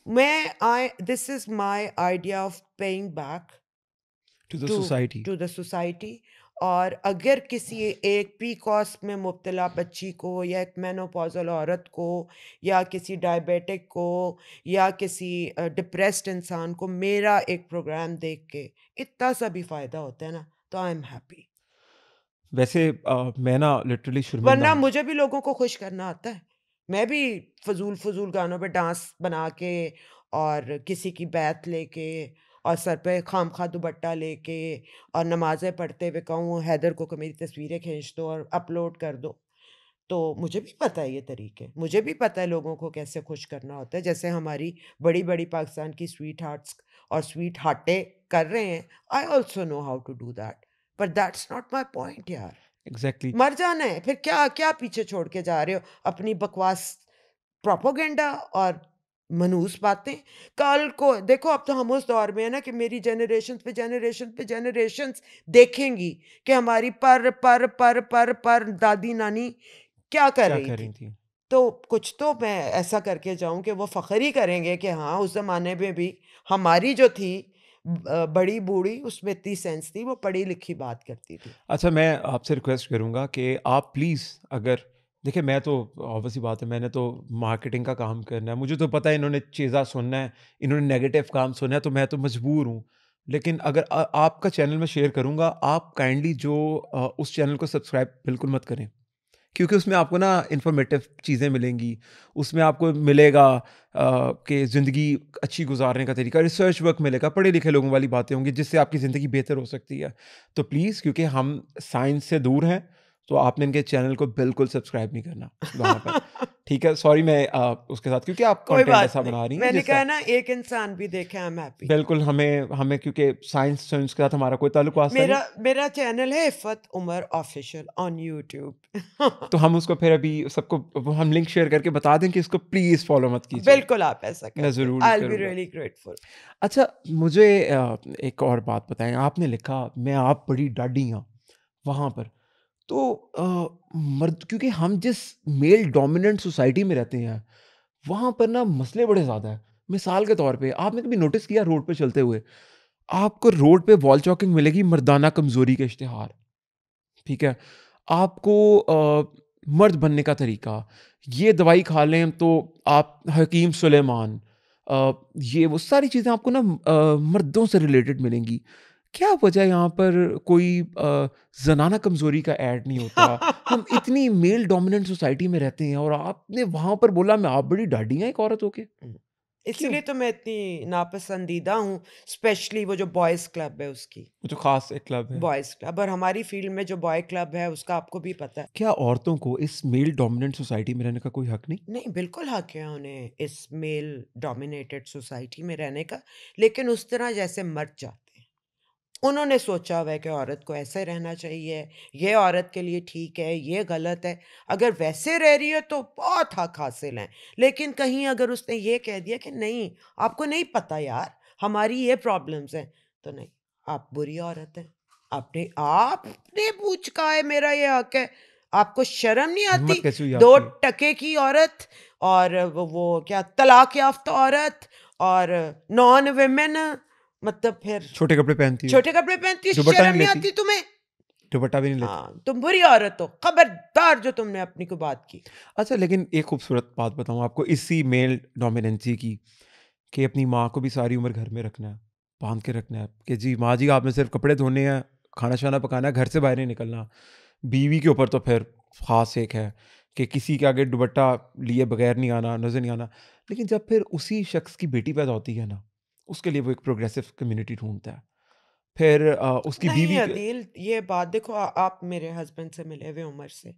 मैं I this is my idea of paying back to the society to the society और अगर किसी एक पी कॉस्ट में मुबतला बच्ची को या एक मेनोपॉजल औरत को या किसी डायबिटिक को या किसी डिप्रेस्ड इंसान को मेरा एक प्रोग्राम देख के इतना सा भी फ़ायदा होता है ना तो आई एम हैप्पी वैसे आ, मैं ना लिटरली शुरू वरना मुझे भी लोगों को खुश करना आता है मैं भी फ़ज़ूल फ़ज़ूल गानों पे डांस बना के और किसी की बैत लेके और सर पे खामखा ले लेके और नमाज़ें पढ़ते हुए कहूँ हैदर को कि मेरी तस्वीरें खींच दो और अपलोड कर दो तो मुझे भी पता है ये तरीके मुझे भी पता है लोगों को कैसे खुश करना होता है जैसे हमारी बड़ी बड़ी पाकिस्तान की स्वीट हार्ट्स और स्वीट हार्टे कर रहे हैं I also know how to do that but that's not my point यार एग्जैक्टली exactly. मर जाना है फिर क्या क्या पीछे छोड़ के जा रहे हो अपनी बकवास प्रोपोगेंडा और मनूस बातें कल को देखो अब तो हम उस दौर में है ना कि मेरी जनरेशन पे जनरेशन पे जनरेशन देखेंगी कि हमारी पर पर पर पर पर दादी नानी क्या कर क्या रही, कर रही थी? थी तो कुछ तो मैं ऐसा करके जाऊं कि वो फ़ख्र ही करेंगे कि हाँ उस ज़माने में भी हमारी जो थी बड़ी बूढ़ी उसमें इतनी सेंस थी वो पढ़ी लिखी बात करती थी अच्छा मैं आपसे रिक्वेस्ट करूँगा कि आप प्लीज़ अगर देखिए मैं तो ऑब्वियसली बात है मैंने तो मार्केटिंग का काम करना है मुझे तो पता है इन्होंने चीज़ा सुनना है इन्होंने नेगेटिव काम सुना है तो मैं तो मजबूर हूँ लेकिन अगर आ, आपका चैनल मैं शेयर करूँगा आप काइंडली जो आ, उस चैनल को सब्सक्राइब बिल्कुल मत करें क्योंकि उसमें आपको ना इन्फॉर्मेटिव चीज़ें मिलेंगी उसमें आपको मिलेगा कि ज़िंदगी अच्छी गुजारने का तरीका रिसर्च वर्क मिलेगा पढ़े लिखे लोगों वाली बातें होंगी जिससे आपकी ज़िंदगी बेहतर हो सकती है तो प्लीज़ क्योंकि हम साइंस से दूर हैं तो आपने इनके चैनल को बिल्कुल सब्सक्राइब नहीं करना (laughs) ठीक है सॉरी मैं आ, उसके साथ क्योंकि आप कोई बात ऐसा बना रही मैंने कहा ना एक इंसान भी देखे हम हैप्पी बिल्कुल हमें हमें क्योंकि साइंस के साथ हमारा कोई ताल्लुक मेरा मेरा चैनल है Iffat Umar official on YouTube तो हम उसको फिर अभी सबको हम लिंक शेयर करके बता दें कि इसको प्लीज़ फॉलो मत कीजिए बिल्कुल आप ऐसा ज़रूर आई बी रियली ग्रेटफुल अच्छा मुझे एक और बात बताएं आपने लिखा मैं आप बड़ी डाडी हूँ वहाँ पर तो आ, मर्द क्योंकि हम जिस मेल डोमिनेंट सोसाइटी में रहते हैं वहाँ पर ना मसले बड़े ज़्यादा हैं मिसाल के तौर पे आपने कभी नोटिस किया रोड पे चलते हुए आपको रोड पे वॉल चॉकिंग मिलेगी मर्दाना कमज़ोरी के इश्तहार ठीक है आपको आ, मर्द बनने का तरीका ये दवाई खा लें तो आप हकीम सुलेमान आ, ये वो सारी चीज़ें आपको ना मर्दों से रिलेटेड मिलेंगी क्या वजह यहाँ पर कोई जनाना कमजोरी का ऐड नहीं होता हम (laughs) इतनी मेल डोमिनेंट सोसाइटी में रहते हैं और आपने वहां पर बोला मैं आप बड़ी डाडी हैं एक औरत होके इसीलिए तो मैं इतनी नापसंदीदा हूँ स्पेशली वो जो बॉयज़ क्लब है उसकी वो जो तो खास एक क्लब है बॉयज़ क्लब और हमारी फील्ड में जो बॉय क्लब है उसका आपको भी पता है क्या औरतों को इस मेल डोमिनेंट सोसाइटी में रहने का कोई हक नहीं नहीं बिल्कुल हक है उन्हें इस मेल डोमिनेटेड सोसाइटी में रहने का लेकिन उस तरह जैसे मर्द जाते उन्होंने सोचा हुआ है कि औरत को ऐसे रहना चाहिए ये औरत के लिए ठीक है ये गलत है अगर वैसे रह रही है तो बहुत हक हासिल हैं लेकिन कहीं अगर उसने ये कह दिया कि नहीं आपको नहीं पता यार हमारी ये प्रॉब्लम्स हैं तो नहीं आप बुरी औरत हैं आपने आपने पूछ का है मेरा ये हक है आपको शर्म नहीं आती दो टके की औरत और वो, क्या तलाक याफ्त औरत और नॉन वेमेन मतलब फिर छोटे कपड़े पहनती छोटे कपड़े पहनती है शर्म नहीं आती तुम्हें दुपट्टा भी नहीं लेती हाँ, तुम बुरी औरत हो खबरदार जो तुमने अपनी को बात की अच्छा लेकिन एक खूबसूरत बात बताऊँ आपको इसी मेल डोमिनेंसी की कि अपनी माँ को भी सारी उम्र घर में रखना है बांध के रखना है कि जी माँ जी आपने सिर्फ कपड़े धोने हैं खाना शाना पकाना है घर से बाहर नहीं निकलना बीवी के ऊपर तो फिर खास एक है कि किसी के आगे दुबट्टा लिए बगैर नहीं आना नजर नहीं आना लेकिन जब फिर उसी शख्स की बेटी पैदा होती है ना उसके लिए वो एक प्रोग्रेसिव कम्युनिटी ढूंढता है फिर आ, उसकी बीवी अदील ये बात देखो आ, आप मेरे हस्बैंड से मिले हुए उम्र से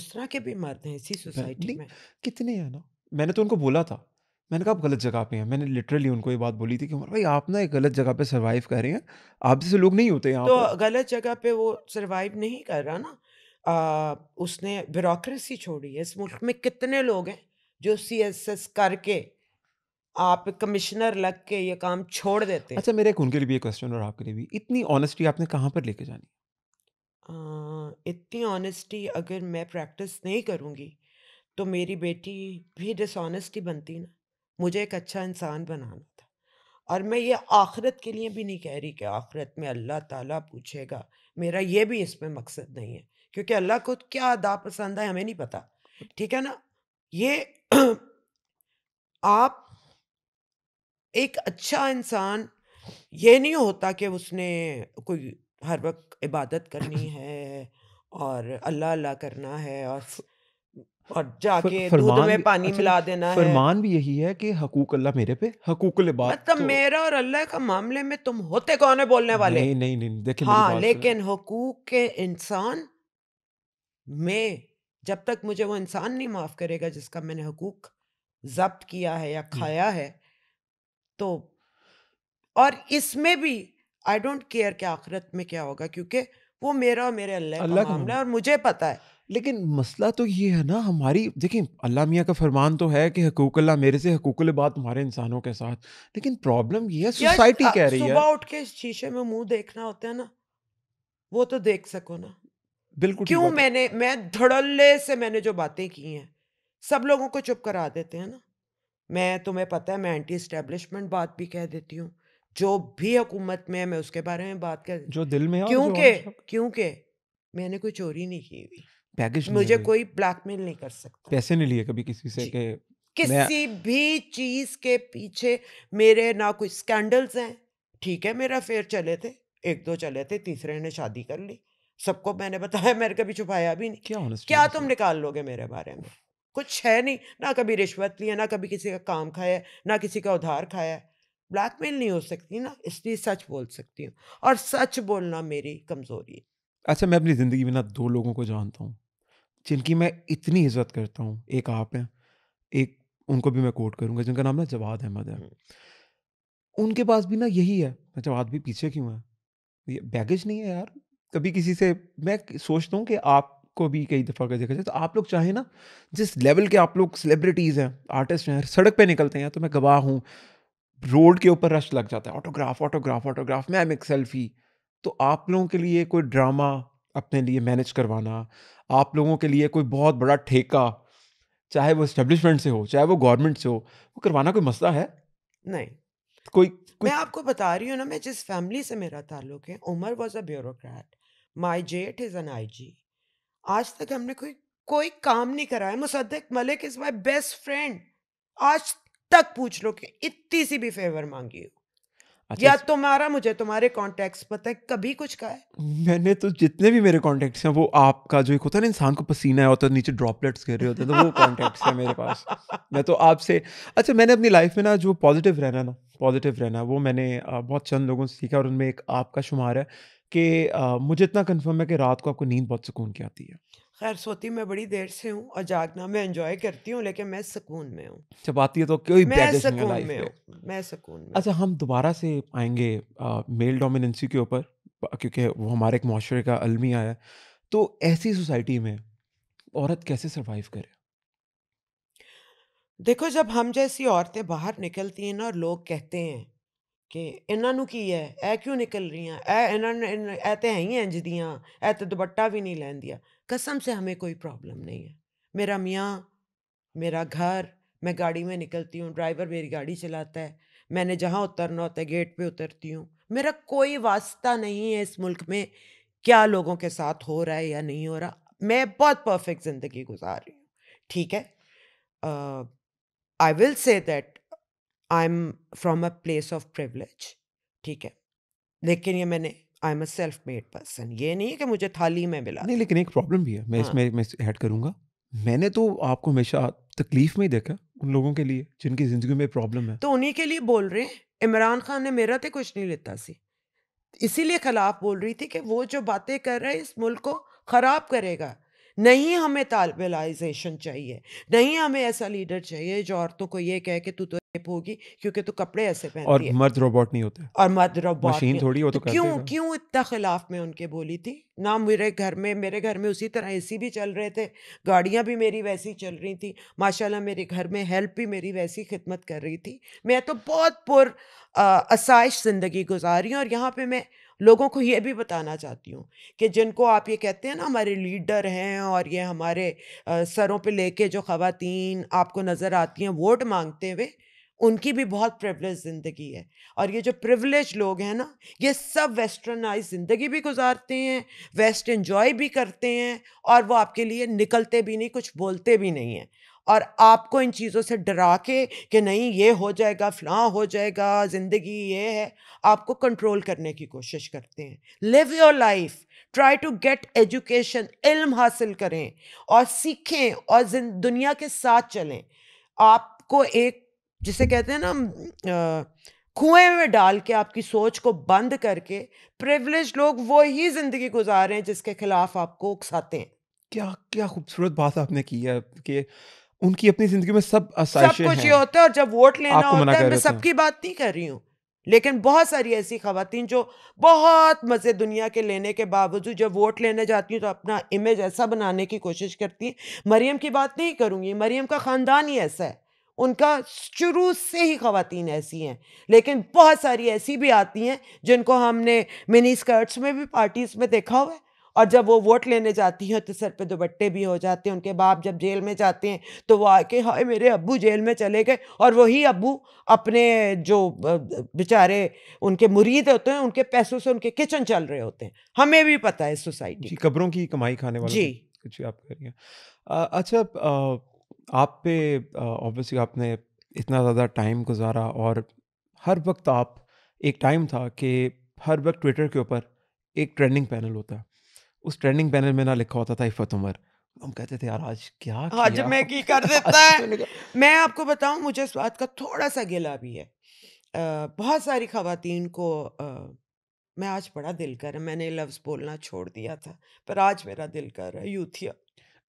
उस तरह के भी मर्द हैं इसी सोसाइटी में कितने हैं ना मैंने तो उनको बोला था मैंने कहा आप गलत जगह पे हैं मैंने लिटरली उनको ये बात बोली थी कि भाई आप ना एक गलत जगह पे सरवाइव कर रहे हैं आप जैसे लोग नहीं होते यहाँ तो गलत जगह पे वो सरवाइव नहीं कर रहा ना आ, उसने ब्यूरोक्रेसी छोड़ी है इस मुल्क हाँ। में कितने लोग हैं जो सी करके आप कमिश्नर लग के ये काम छोड़ देते अच्छा मेरे एक उनके लिए भी क्वेश्चन और आपके लिए भी इतनी ऑनेस्टी आपने कहाँ पर लेके जानी आ, इतनी ऑनेस्टी अगर मैं प्रैक्टिस नहीं करूँगी तो मेरी बेटी भी डिसऑनेस्टी बनती ना मुझे एक अच्छा इंसान बनाना था और मैं ये आखरत के लिए भी नहीं कह रही कि आखरत में अल्लाह ताला पूछेगा मेरा ये भी इसमें मकसद नहीं है क्योंकि अल्लाह को क्या अदा पसंद है हमें नहीं पता अच्छा। ठीक है ना ये (clears throat) आप एक अच्छा इंसान ये नहीं होता कि उसने कोई हर वक्त इबादत करनी (coughs) है और अल्लाह अल्लाह करना है और और जाके दूध में पानी अच्छा, देना फरमान है फरमान भी यही है कि हकूक अल्लाह मेरे पे हकूक मतलब तो, मेरा और अल्लाह का मामले में तुम होते कौन है बोलने वाले नहीं नहीं नहीं देखिए हाँ लेकिन हकूक के इंसान में जब तक मुझे वो इंसान नहीं माफ करेगा जिसका मैंने हकूक जब्त किया है या खाया है तो और इसमें भी आई डोंट केयर कि आखिरत में क्या होगा क्योंकि वो मेरा और मेरे अल्लाह अल्ला का मामला है और मुझे पता है लेकिन मसला तो ये है ना हमारी देखिए अल्लाह मियाँ का फरमान तो है कि हकूक अल्लाह मेरे से हकूक बात तुम्हारे इंसानों के साथ लेकिन प्रॉब्लम ये है सोसाइटी कह रही है सुबह उठ के शीशे में मुंह देखना होता है ना वो तो देख सको ना बिल्कुल क्यों मैंने मैं धड़ल्ले से मैंने जो बातें की हैं सब लोगों को चुप करा देते हैं ना मैं तुम्हें पता है मैं एंटी इस्टेब्लिशमेंट बात भी कह देती हूँ जो भी हुकूमत में है मैं उसके बारे में बात कर जो दिल में क्योंकि क्योंकि मैंने कोई चोरी नहीं की हुई पैकेज मुझे कोई ब्लैकमेल नहीं कर सकता पैसे नहीं लिए कभी किसी से किसी भी चीज के पीछे मेरे ना कोई स्कैंडल्स हैं ठीक है मेरा अफेयर चले थे एक दो चले थे तीसरे ने शादी कर ली सबको मैंने बताया मैंने कभी छुपाया भी नहीं क्या क्या तुम निकाल लोगे मेरे बारे में कुछ है नहीं ना कभी रिश्वत लिया ना कभी किसी का काम खाया है ना किसी का उधार खाया है ब्लैकमेल नहीं हो सकती ना इसलिए सच बोल सकती हूँ और सच बोलना मेरी कमज़ोरी है अच्छा मैं अपनी ज़िंदगी में ना दो लोगों को जानता हूँ जिनकी मैं इतनी इज्जत करता हूँ एक आप हैं एक उनको भी मैं कोट करूँगा जिनका नाम ना जवाद अहमद है उनके पास भी ना यही है जवाद भी पीछे क्यों है ये बैगेज नहीं है यार कभी किसी से मैं सोचता हूँ कि आप आपको भी कई दफ़ा अगर देखा जाए तो आप लोग चाहे ना जिस लेवल के आप लोग सेलिब्रिटीज़ हैं आर्टिस्ट हैं सड़क पे निकलते हैं तो मैं गवाह हूँ रोड के ऊपर रश लग जाता है ऑटोग्राफ ऑटोग्राफ ऑटोग्राफ मैम एक सेल्फी तो आप लोगों के लिए कोई ड्रामा अपने लिए मैनेज करवाना आप लोगों के लिए कोई बहुत बड़ा ठेका चाहे वो इस्टेब्लिशमेंट से हो चाहे वो गवर्नमेंट से हो वो करवाना कोई मसला है नहीं कोई, कोई मैं आपको बता रही हूँ ना मैं जिस फैमिली से मेरा ताल्लुक है Umar was a bureaucrat my jet is an I G आज तक हमने कोई कोई काम नहीं करा है Musaddiq Malik is my best friend आज तक पूछ लो कि इतनी सी भी फेवर मांगी हो अच्छा, या तुम्हारा मुझे तुम्हारे कॉन्टेक्ट पता है कभी कुछ कहा है मैंने तो जितने भी मेरे कॉन्टेक्ट हैं वो आपका जो एक होता है ना इंसान को पसीना होता है नीचे ड्रॉपलेट्स गिर रहे होते हैं तो वो कॉन्टेक्ट है मेरे पास मैं तो आपसे अच्छा मैंने अपनी लाइफ में ना जो पॉजिटिव रहना ना पॉजिटिव रहना वो मैंने बहुत चंद लोगों से सीखा और उनमें एक आपका शुमार है कि मुझे इतना कंफर्म है कि रात को आपको नींद बहुत सुकून की आती है खैर सोती मैं बड़ी देर से हूँ और जागना मैं एंजॉय करती हूँ लेकिन मैं सुकून में हूँ जब आती है तो कोई मैं सुकून में हूँ मैं सुकून में अच्छा हम दोबारा से आएंगे मेल डोमिनेंसी के ऊपर क्योंकि वो हमारे एक माशरे का अलमी आया तो ऐसी सोसाइटी में औरत कैसे सर्वाइव करे देखो जब हम जैसी औरतें बाहर निकलती हैं ना और लोग कहते हैं कि इन्हों की है यह क्यों निकल रही हैं ए इन्होंने यह तो है ही इंज दियाँ ਦੀਆਂ तो दुपट्टा भी नहीं लैन दिया कसम से हमें कोई प्रॉब्लम नहीं है मेरा मियाँ मेरा घर मैं गाड़ी में निकलती हूँ ड्राइवर मेरी गाड़ी चलाता है मैंने जहाँ उतरना होता है गेट पे उतरती हूँ मेरा कोई वास्ता नहीं है इस मुल्क में क्या लोगों के साथ हो रहा है या नहीं हो रहा मैं बहुत परफेक्ट ज़िंदगी गुजार रही हूँ ठीक है I will say that I am from a place of privilege ठीक है लेकिन ये मैंने I am a self made person ये नहीं है कि मुझे थाली में मिला नहीं लेकिन एक प्रॉब्लम भी है मैं हाँ. इसमें ऐड करूँगा मैंने तो आपको हमेशा तकलीफ में ही देखा उन लोगों के लिए जिनकी ज़िंदगी में प्रॉब्लम है तो उन्हीं के लिए बोल रहे हैं इमरान खान ने मेरा तो कुछ नहीं लेता सी इसीलिए खिलाफ बोल रही थी कि वो जो बातें कर रहे हैं इस मुल्क को ख़राब करेगा नहीं हमें तालबलाइजेशन चाहिए नहीं हमें ऐसा लीडर चाहिए जो औरतों को ये कहे कि तू तो रेप होगी क्योंकि तू कपड़े ऐसे पहनती और है। मर्द रोबोट नहीं होते और मर्द रोबोट मशीन थोड़ी हो तो, तो क्यों क्यों इतना खिलाफ में उनके बोली थी ना मेरे घर में मेरे घर में उसी तरह एसी भी चल रहे थे गाड़ियाँ भी मेरी वैसी चल रही थी माशाल्लाह मेरे घर में हेल्प भी मेरी वैसी खिदमत कर रही थी मैं तो बहुत पुर आसाइश ज़िंदगी गुजार रही हूँ और यहाँ पर मैं लोगों को ये भी बताना चाहती हूँ कि जिनको आप ये कहते हैं ना हमारे लीडर हैं और ये हमारे आ, सरों पे लेके जो ख़वातीन आपको नज़र आती हैं वोट मांगते हुए उनकी भी बहुत प्रिवलेज ज़िंदगी है और ये जो प्रिवलेज लोग हैं ना ये सब वेस्टर्नाइज ज़िंदगी भी गुजारते हैं वेस्ट इन्जॉय भी करते हैं और वो आपके लिए निकलते भी नहीं कुछ बोलते भी नहीं हैं और आपको इन चीज़ों से डरा के कि नहीं ये हो जाएगा फलां हो जाएगा ज़िंदगी ये है आपको कंट्रोल करने की कोशिश करते हैं live your life try to get education इल्म हासिल करें और सीखें और दुनिया के साथ चलें आपको एक जिसे कहते हैं ना कुएं में डाल के आपकी सोच को बंद करके प्रिवलेज लोग वो ही ज़िंदगी गुजार रहे हैं जिसके खिलाफ आपको उकसाते हैं क्या क्या खूबसूरत बात आपने की है कि उनकी अपनी जिंदगी में सब सब कुछ ये होता है और जब वोट लेना होता है मैं सबकी बात नहीं कर रही हूँ लेकिन बहुत सारी ऐसी खातन जो बहुत मज़े दुनिया के लेने के बावजूद जब वोट लेने जाती हैं तो अपना इमेज ऐसा बनाने की कोशिश करती हैं मरीम की बात नहीं करूँगी मरीम का ख़ानदान ही ऐसा है उनका शुरू से ही खातन ऐसी हैं लेकिन बहुत सारी ऐसी भी आती हैं जिनको हमने मिनी स्कर्ट्स में भी पार्टीज़ में देखा हुआ है और जब वो वोट लेने जाती हैं तो सर पे दुबट्टे भी हो जाते हैं उनके बाप जब जेल में जाते हैं तो वो आके हाय मेरे अबू जेल में चले गए और वही अबू अपने जो बेचारे उनके मुरीद होते हैं उनके पैसों से उनके किचन चल रहे होते हैं हमें भी पता है सोसाइटी कब्रों की कमाई खाने वाले जी कुछ आप कह रही हैं अच्छा आप पे ऑब्वियसली आपने इतना ज़्यादा टाइम गुजारा और हर वक्त आप एक टाइम था कि हर वक्त ट्विटर के ऊपर एक ट्रेंडिंग पैनल होता है उस ट्रेंडिंग पैनल में ना लिखा होता था इफत उमर हम कहते थे यार आज क्या आज मैं की (laughs) कर देता है मैं आपको बताऊं मुझे इस बात का थोड़ा सा गिला भी है आ, बहुत सारी खातन को आ, मैं आज बड़ा दिल कर रहा मैंने लफ्ज़ बोलना छोड़ दिया था पर आज मेरा दिल कर रहा है यूथिया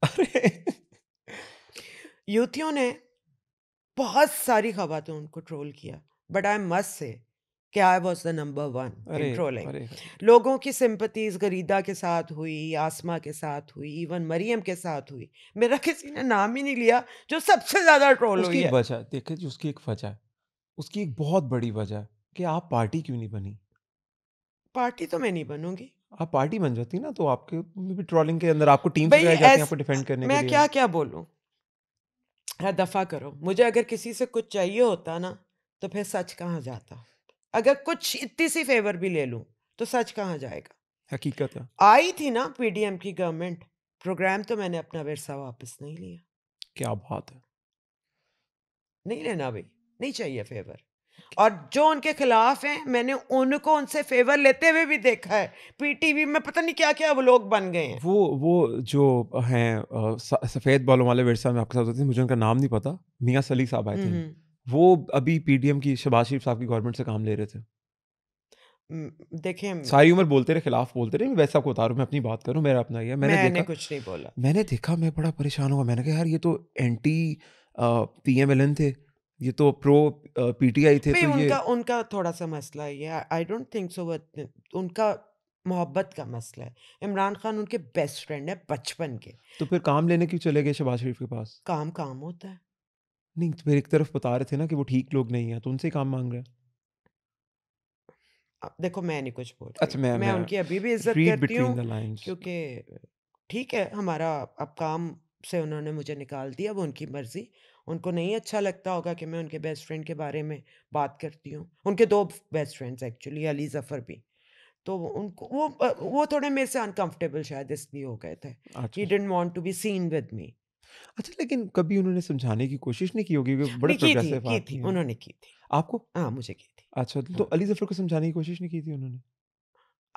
अरे (laughs) यूथियों ने बहुत सारी खातन को ट्रोल किया बट आई मस्त से कि I was the number one in trolling लोगों की सिंपतीज गरीदा के साथ हुई आसमा के साथ हुई इवन मरियम के साथ हुई मेरा किसी ने नाम ही नहीं लिया जो सबसे ज़्यादा ट्रोल हुई है वजह देखे जो उसकी एक वजह उसकी एक बहुत बड़ी वजह कि आप पार्टी क्यों नहीं बनी पार्टी तो मैं नहीं बनूंगी आप पार्टी बन जाती ना तो आपके भी मतलब ट्रोलिंग के अंदर आपको टीम जाती है आपको डिफेंड करने मैं क्या क्या बोलूँ दफ़ा करो मुझे अगर किसी से कुछ चाहिए होता ना तो फिर सच कहाँ जाता अगर कुछ इतनी सी फेवर भी ले लूँ तो सच कहाँ जाएगा हकीकत है आई थी ना पीडीएम की गवर्नमेंट प्रोग्राम तो मैंने अपना वर्षा वापस नहीं लिया क्या बात है नहीं लेना भाई नहीं चाहिए फेवर और जो उनके खिलाफ हैं मैंने उनको उनसे फेवर लेते हुए भी देखा है पीटीवी में पता नहीं क्या क्या वो लोग बन गए हैं वो वो जो हैं सफ़ेद बालों वाले वर्षा में आपके साथ होते थे मुझे उनका नाम नहीं पता मियाँ सली साहब आए थे हम्म, हम्म। वो अभी पीडीएम की शहबाज शरीफ साहब की गवर्नमेंट से काम ले रहे थे देखें सारी उम्र बोलते रहे खिलाफ बोलते रहे वैसे आपको उतारू मैं अपनी बात करूं मेरा अपना ये मैंने, मैंने देखा कुछ नहीं बोला मैंने देखा मैं बड़ा परेशान हुआ मैंने कहा यार ये तो anti P M L N थे ये तो प्रो पी टी आई थे तो उनका ये... उनका थोड़ा सा मसला ये आई डोंट थिंक सो उनका मोहब्बत का मसला है इमरान खान उनके बेस्ट फ्रेंड है बचपन के तो फिर काम लेने क्यों चले गए शहबाज शरीफ के पास काम काम होता है नहीं तो मेरे एक तरफ बता रहे थे ना कि वो ठीक लोग नहीं है तो उनसे काम मांग रहे देखो मैं नहीं कुछ बोल अच्छा मैं, मैं मैं उनकी अभी भी इज्जत करती हूँ क्योंकि ठीक है हमारा अब काम से उन्होंने मुझे निकाल दिया वो उनकी मर्जी उनको नहीं अच्छा लगता होगा कि मैं उनके बेस्ट फ्रेंड के बारे में बात करती हूँ उनके दो best friends actually Ali Zafar भी तो उनको वो वो थोड़े मेरे से अनकंफर्टेबल शायद इसलिए हो गए थे he didn't want to be seen with me अच्छा लेकिन कभी उन्होंने समझाने की कोशिश नहीं की होगी क्योंकि बड़े की थी की थी उन्होंने की थी आपको हाँ मुझे की थी अच्छा तो हाँ। अली जफर को समझाने की कोशिश नहीं की थी उन्होंने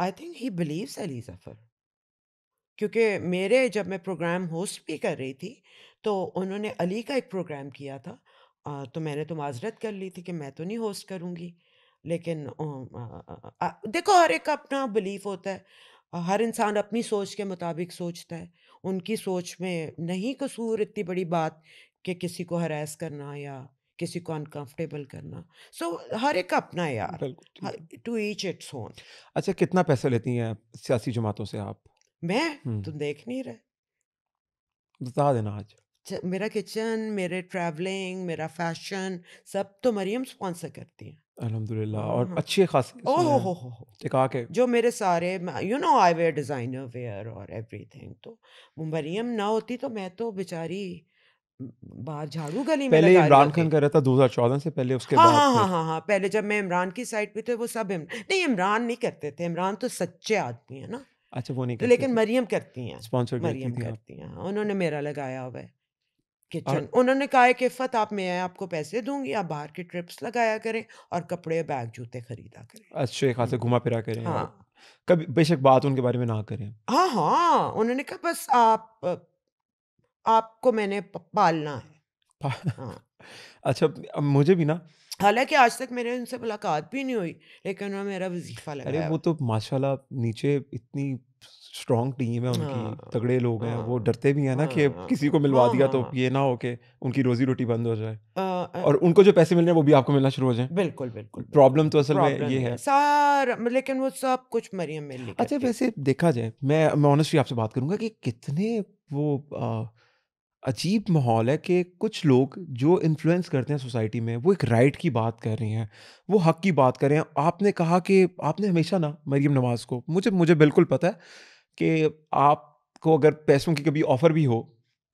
I think he believe Ali Zafar क्योंकि मेरे जब मैं प्रोग्राम होस्ट भी कर रही थी तो उन्होंने अली का एक प्रोग्राम किया था आ, तो मैंने तो माजरत कर ली थी कि मैं तो नहीं होस्ट करूँगी लेकिन देखो हर एक का अपना बिलीफ होता है हर इंसान अपनी सोच के मुताबिक सोचता है उनकी सोच में नहीं कसूर इतनी बड़ी बात कि किसी को हरास करना या किसी को अनकंफर्टेबल करना सो so, हर एक अपना यार टू ईच इट्स ओन अच्छा कितना पैसा लेती हैं सियासी जमातों से आप मैं तुम देख नहीं रहे बता देना आज मेरा किचन मेरे ट्रैवलिंग मेरा फैशन सब तो मरियम स्पॉन्सर करती हैं अल्हम्दुलिल्लाह हाँ, और हाँ। अच्छी खासी ओह हो हो टिका के जो मेरे सारे you know I wear designer wear और एवरीथिंग तो मुबरियम ना होती तो मैं तो बेचारी बाहर झाड़ू गली पहले इमरान खान कर रहा था 2014 से पहले उसके हाँ बाद हाँ, हाँ हाँ हाँ पहले जब मैं इमरान की साइड पे थे वो सब नहीं इमरान नहीं करते थे इमरान तो सच्चे आदमी है ना अच्छा वो नहीं तो करते लेकिन मरियम करती हैं मरियम करती हैं उन्होंने मेरा लगाया हुआ है किचन। उन्होंने कहा कि फ़त आप मैं आपको पैसे दूंगी आप बाहर के ट्रिप्स लगाया करें और कपड़े, बैग, जूते खरीदा करें। अच्छे खासे हम्म। घुमा फिरा करें हाँ। कभी बेशक बात उनके बारे में ना करें। हाँ, हाँ, उन्होंने कहा बस आप आपको मैंने पालना है। हाँ। (laughs) अच्छा अब मुझे भी ना हालांकि आज तक मेरे उनसे मुलाकात भी नहीं हुई, लेकिन मेरा वज़ीफ़ा लगा अरे! वो तो माशाल्लाह नीचे इतनी स्ट्रॉन्ग टीम है उनकी हाँ। तगड़े लोग हैं वो हाँ। डरते भी हैं ना कि हाँ। किसी को मिलवा दिया तो ये ना हो कि उनकी रोजी रोटी बंद हो जाए और उनको जो पैसे मिल रहे हैं वो भी आपको मिलना शुरू हो जाए बिल्कुल बिल्कुल प्रॉब्लम तो असल में ये है सारा लेकिन वो सब कुछ मरियम मिल अच्छा वैसे देखा जाए मैं मैं ऑनेस्टली आपसे बात करूंगा कि कितने वो अजीब माहौल है कि कुछ लोग जो इन्फ्लुएंस करते हैं सोसाइटी में वो एक राइट की बात कर रहे हैं वो हक की बात कर रहे हैं आपने कहा कि आपने हमेशा ना मरीम नवाज़ को मुझे मुझे बिल्कुल पता है कि आपको अगर पैसों की कभी ऑफ़र भी हो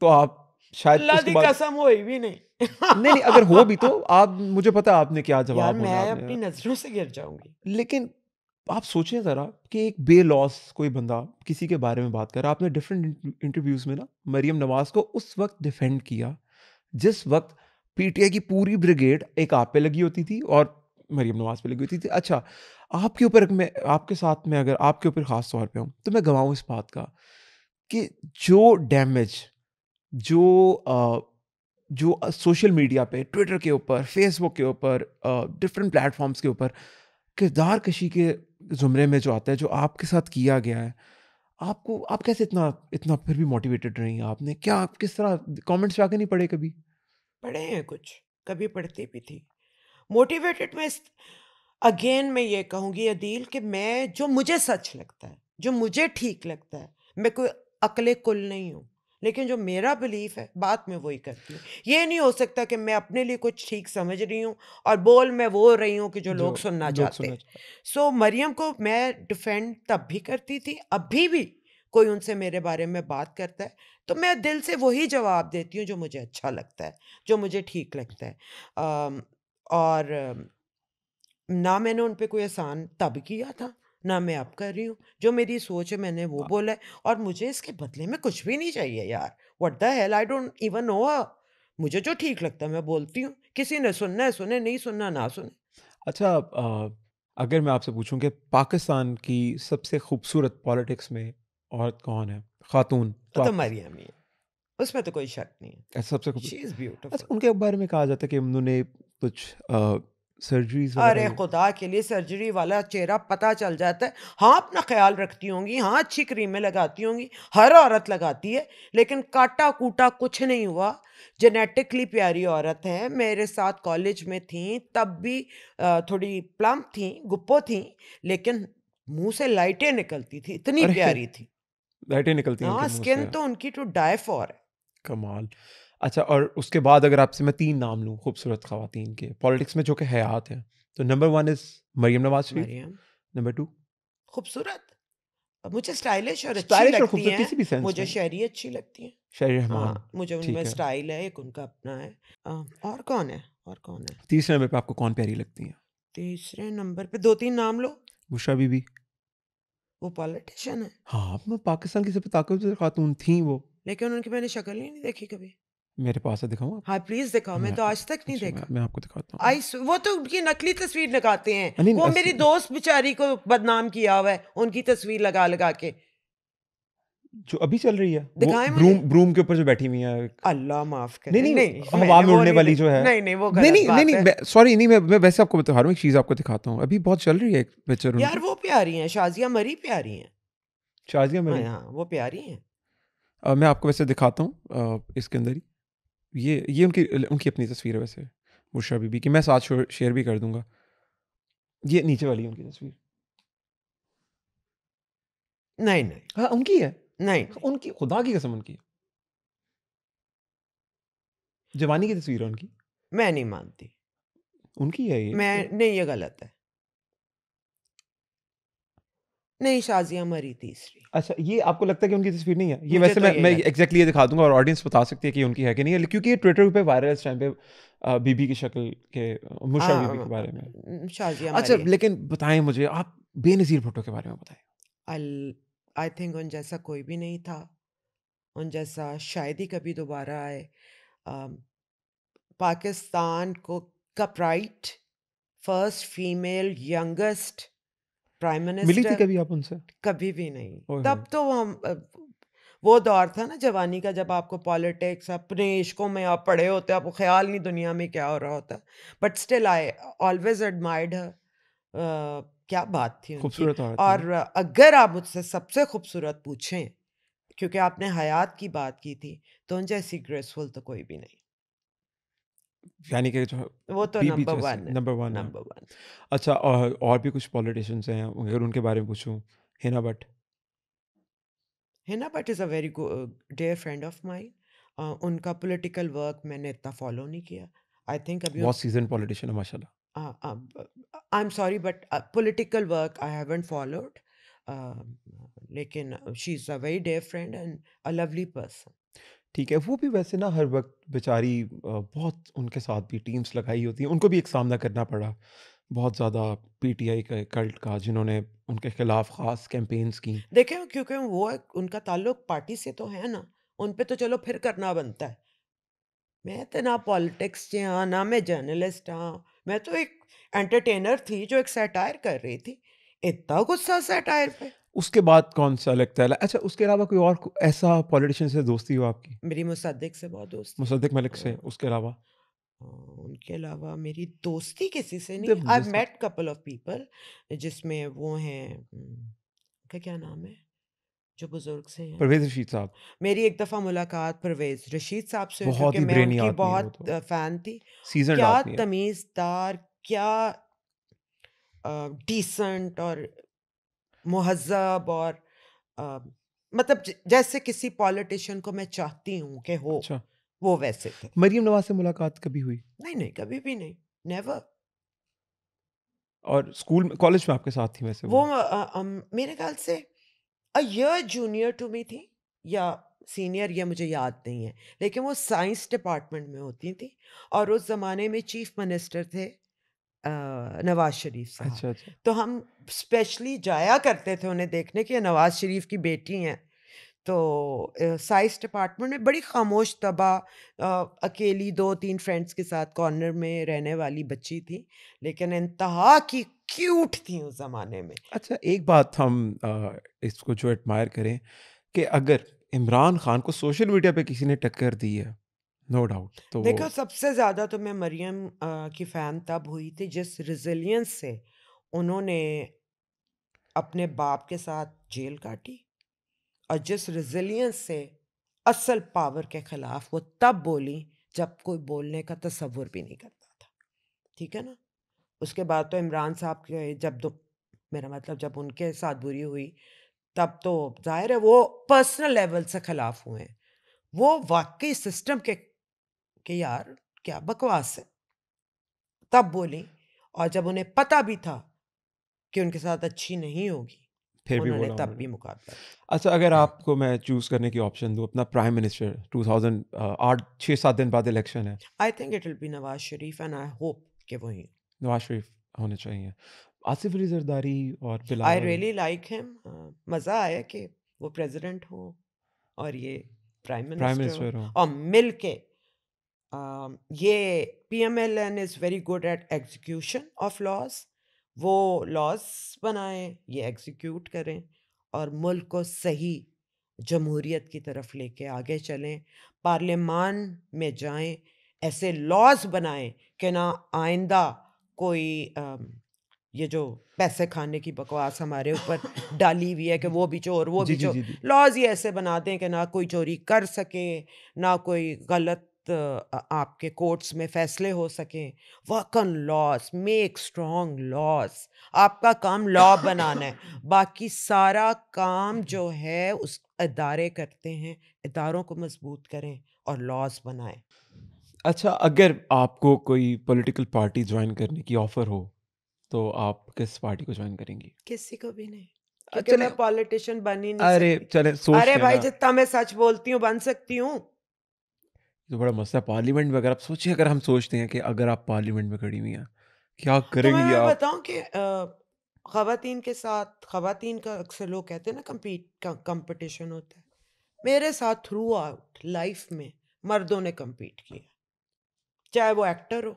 तो आप शायद उसके बाद कसम होई भी नहीं नहीं नहीं अगर हो भी तो आप मुझे पता है आपने क्या (laughs) जवाब मैं अपनी नजरों से गिर जाऊंगी लेकिन आप सोचें ज़रा कि एक बे लॉस कोई बंदा किसी के बारे में बात कर आपने डिफरेंट इंटरव्यूज़ में ना मरियम नवाज़ को उस वक्त डिफेंड किया जिस वक्त पीटीआई की पूरी ब्रिगेड एक आप पे लगी होती थी और मरियम नवाज पे लगी होती थी अच्छा आपके ऊपर मैं आपके साथ में अगर आपके ऊपर ख़ास तौर पर हूँ तो मैं गवाऊँ इस बात का कि जो डैमेज जो आ, जो सोशल मीडिया पे ट्विटर के ऊपर फेसबुक के ऊपर डिफरेंट प्लेटफॉर्म्स के ऊपर किरदार कशी के ज़ुमरे में जो आता है जो आपके साथ किया गया है आपको आप कैसे इतना इतना फिर भी मोटिवेटेड रही हैं आपने क्या आप किस तरह कमेंट्स पे आके नहीं पढ़े कभी पढ़े हैं कुछ कभी पढ़ती भी थी मोटिवेटेड में अगेन मैं ये कहूँगी अदील कि मैं जो मुझे सच लगता है जो मुझे ठीक लगता है मैं कोई अकले कुल नहीं हूँ लेकिन जो मेरा बिलीफ है बात में वही करती हूँ ये नहीं हो सकता कि मैं अपने लिए कुछ ठीक समझ रही हूँ और बोल मैं वो रही हूँ कि जो, जो लोग सुनना चाहते हैं सो मरियम को मैं डिफेंड तब भी करती थी अभी भी कोई उनसे मेरे बारे में बात करता है तो मैं दिल से वही जवाब देती हूँ जो मुझे अच्छा लगता है जो मुझे ठीक लगता है आ, और ना मैंने उन पर कोई एहसान तब किया था ना मैं अब कर रही हूँ जो मेरी सोच है मैंने वो हाँ। बोला है और मुझे इसके बदले में कुछ भी नहीं चाहिए यार what the hell I don't even know मुझे जो ठीक लगता है मैं बोलती हूँ किसी ने सुनना है सुने नहीं सुनना ना सुने अच्छा आ, अगर मैं आपसे पूछूं कि पाकिस्तान की सबसे खूबसूरत पॉलिटिक्स में औरत कौन है खातून तो, तो है उसमें तो कोई शक नहीं है सबसे खूबसूरत अच्छा उनके बारे में कहा जाता है कि उन्होंने कुछ सर्जरी अरे खुदा के लिए सर्जरी वाला चेहरा पता चल जाता है हाँ अपना ख्याल रखती होंगी हाँ अच्छी क्रीमें लगाती होंगी हर औरत लगाती है लेकिन काटा कूटा कुछ नहीं हुआ जेनेटिकली प्यारी औरत है मेरे साथ कॉलेज में थी तब भी थोड़ी प्लम थी गुप्पो थी लेकिन मुंह से लाइटें निकलती थी इतनी प्यारी थी (laughs) लाइटें निकलती हाँ स्किन तो उनकी टू डाई फॉर है कमाल अच्छा और उसके बाद अगर आपसे मैं तीन नाम लूँ खूबसूरत खातन के पॉलिटिक्स में जो कि हयात हैं तो number one is Maryam Nawaz Sharif number two खूबसूरत मुझे स्टाइलिश और अच्छी लगती है किसी भी सेंस मुझे शहरी अच्छी लगती है शहरी रहमान हाँ, मुझे उनमें स्टाइल है एक उनका अपना है और कौन है और कौन है तीसरे नंबर पे आपको कौन प्यारी लगती है तीसरे नंबर पे दो तीन नाम लो बुशा बीबी वो पॉलिटिशियन है हाँ पाकिस्तान की सबसे ताकतवर खातून थी वो लेकिन उनकी मैंने शक्ल ही नहीं देखी कभी मेरे पास है दिखाऊं हाँ प्लीज दिखाओ मैं मैं तो आज तक नहीं अच्छा, देखा मैं, मैं आपको दिखाता हूँ आई वो तो उनकी नकली तस्वीर लगाते हैं वो मेरी दोस्त बेचारी को बदनाम किया हुआ है उनकी तस्वीर लगा लगा के जो अभी चल रही है वो ब्रूम ब्रूम के ऊपर जो बैठी हुई है अल्लाह माफ करे नहीं नहीं हवा में उड़ने वाली जो है नहीं नहीं वो नहीं नहीं नहीं सॉरी नहीं मैं मैं वैसे आपको बता रहा हूँ एक चीज आपको दिखाता हूँ अभी बहुत चल रही है एक पिक्चर यार वो प्यारी हैं शाजिया मरी प्यारी हैं शाजिया मरी हाँ, हाँ वो प्यारी हैं मैं आपको वैसे दिखाता हूँ इसके अंदर ही ये ये उनकी उनकी अपनी तस्वीर है वैसे बुशरा बीबी की मैं साथ शेयर भी कर दूंगा ये नीचे वाली उनकी तस्वीर नहीं नहीं हाँ उनकी है नहीं हाँ, उनकी खुदा की कसम उनकी जवानी की तस्वीर है उनकी मैं नहीं मानती उनकी है ये मैं नहीं ये गलत है नहीं शाजिया मरी तीसरी अच्छा ये आपको लगता है कि उनकी तस्वीर नहीं है ये वैसे तो मैं मैं एग्जैक्टली ये दिखा दूंगा और ऑडियंस बता सकती है कि उनकी है कि नहीं है क्योंकि ये ट्विटर पे वायरल टाइम पे बीबी की शक्ल के मुशा हाँ, बीबी के बारे में शाजिया अच्छा लेकिन बताएं मुझे आप बेनज़ीर भुट्टो के बारे में बताएं आई थिंक उन जैसा कोई भी नहीं था उन जैसा शायद ही कभी दोबारा आए पाकिस्तान को का pride first female youngest prime minister मिली थी कभी आप उनसे कभी भी नहीं तब तो हम वो दौर था ना जवानी का जब आपको पॉलिटिक्स अपने इश्कों में आप पढ़े होते आपको ख्याल नहीं दुनिया में क्या हो रहा होता but still I always admired क्या बात थी खूबसूरत और अगर आप मुझसे सबसे खूबसूरत पूछें क्योंकि आपने हयात की बात की थी तो उन जैसी ग्रेसफुल तो कोई भी नहीं यानी कि जो वो तो number one number one number one अच्छा और और भी कुछ पॉलिटिशियंस हैं अगर उनके बारे में पूछूं Hina Bhatt Hina Bhatt is uh, a very good dear friend of mine उनका पॉलिटिकल वर्क मैंने इतना फॉलो नहीं किया आई थिंक अभी बहुत सीजन पॉलिटिशियन है माशा I am sorry but political work I haven't followed लेकिन she is a very dear friend and a lovely person ठीक है वो भी वैसे ना हर वक्त बेचारी बहुत उनके साथ भी टीम्स लगाई होती हैं उनको भी एक सामना करना पड़ा बहुत ज़्यादा पीटीआई का कल्ट का जिन्होंने उनके खिलाफ खास कैंपेन्स की देखें क्योंकि वो उनका ताल्लुक पार्टी से तो है ना उन पर तो चलो फिर करना बनता है मैं तो ना पॉलिटिक्स से हाँ ना मैं जर्नलिस्ट हाँ मैं तो एक एंटरटेनर थी जो एक सैटायर कर रही थी इतना गुस्सा सैटायर पे उसके बाद कौन सा लगता है अच्छा उसके अलावा कोई और ऐसा पॉलिटिशियन से दोस्ती हो आपकी मेरी मुसद्दिक से बहुत दोस्त मुसद्दिक मलिक से उसके अलावा उनके अलावा मेरी दोस्ती किसी से नहीं I met couple of people जिसमें वो हैं उनका क्या नाम है जो बुजुर्ग से हैं परवेज रशीद साहब मेरी एक दफ़ा मुलाकात परवेज रशीद साहब से बहुत ही मैं उनकी बहुत फैन तो। थी सीजन क्या तमीज़दार क्या डिसेंट और महजब और आ, मतलब ज, जैसे किसी पॉलिटिशियन को मैं चाहती हूँ कि हो अच्छा। वो वैसे थे मरीम नवाज से मुलाकात कभी हुई नहीं नहीं कभी भी नहीं नेवर और स्कूल कॉलेज में आपके साथ थी वैसे वो, वो आ, आ, मेरे ख्याल से अयर जूनियर टू मी थी या सीनियर या मुझे याद नहीं है लेकिन वो साइंस डिपार्टमेंट में होती थी और उस ज़माने में चीफ मिनिस्टर थे नवाज शरीफ साहब अच्छा, अच्छा। तो हम स्पेशली जाया करते थे उन्हें देखने के नवाज शरीफ की बेटी हैं तो साइंस डिपार्टमेंट में बड़ी खामोश तबा अकेली दो तीन फ्रेंड्स के साथ कॉर्नर में रहने वाली बच्ची थी लेकिन इंतहा की क्यूट थी उस ज़माने में अच्छा एक बात हम आ, इसको जो एडमायर करें कि अगर इमरान खान को सोशल मीडिया पे किसी ने टक्कर दी है नो डाउट तो देखो सबसे ज़्यादा तो मैं मरियम की फ़ैन तब हुई थी जिस रिजिलियंस से उन्होंने अपने बाप के साथ जेल काटी और जिस रिजिलियंस से असल पावर के ख़िलाफ़ वो तब बोली जब कोई बोलने का तस्वुर भी नहीं करता था ठीक है ना उसके बाद तो इमरान साहब के जब दो मेरा मतलब जब उनके साथ बुरी हुई तब तो जाहिर है वो पर्सनल लेवल से ख़िलाफ़ हुए हैं वो वाकई सिस्टम के कि यार क्या बकवास है तब बोली और जब उन्हें पता भी था कि उनके साथ अच्छी नहीं होगी फिर भी बोला तब भी मुकाबला अच्छा अगर हाँ। आपको मैं चूज करने की ऑप्शन दूं अपना प्राइम मिनिस्टर 2000 आठ छः सात दिन बाद इलेक्शन है I think it will be Nawaz Sharif and I hope कि वही नवाज शरीफ होने चाहिए आसिफ अली जरदारी और Bilal I really like him मज़ा आया कि वो प्रेसिडेंट हो और ये प्राइम मिनिस्टर हो और मिल के एम um, ये PMLN is very good at execution of laws वो लॉज बनाएं ये एग्जीक्यूट करें और मुल्क को सही जमहूरीत की तरफ लेके आगे चलें पार्लियामान में जाएं ऐसे लॉज बनाएं कि ना आइंदा कोई ये जो पैसे खाने की बकवास हमारे ऊपर डाली हुई है कि वो भी चोर वो भी चोर लॉज ये ऐसे बना दें कि ना कोई चोरी कर सके ना कोई गलत आपके कोर्ट्स में फैसले हो सकें work on laws make strong laws आपका काम लॉ बनाना है (laughs) बाकी सारा काम जो है उस इदारे करते हैं इदारों को मजबूत करें और लॉस बनाएं अच्छा अगर आपको कोई पॉलिटिकल पार्टी ज्वाइन करने की ऑफर हो तो आप किस पार्टी को ज्वाइन करेंगी किसी को भी नहीं क्योंकि मैं पॉलिटिशियन बन ही नहीं अरे चले सोच अरे भाई जितना मैं सच बोलती हूँ बन सकती हूँ जो तो बड़ा मसला है पार्लियामेंट में अगर आप सोचिए अगर हम सोचते हैं कि अगर आप पार्लियामेंट में खड़ी हुई हैं क्या तो करेंगी तो आप बताऊं कि खातन के साथ खातन का अक्सर लोग कहते हैं ना कम्पीट कंपटीशन होता है मेरे साथ थ्रू आउट लाइफ में मर्दों ने कम्पीट किया चाहे वो एक्टर हो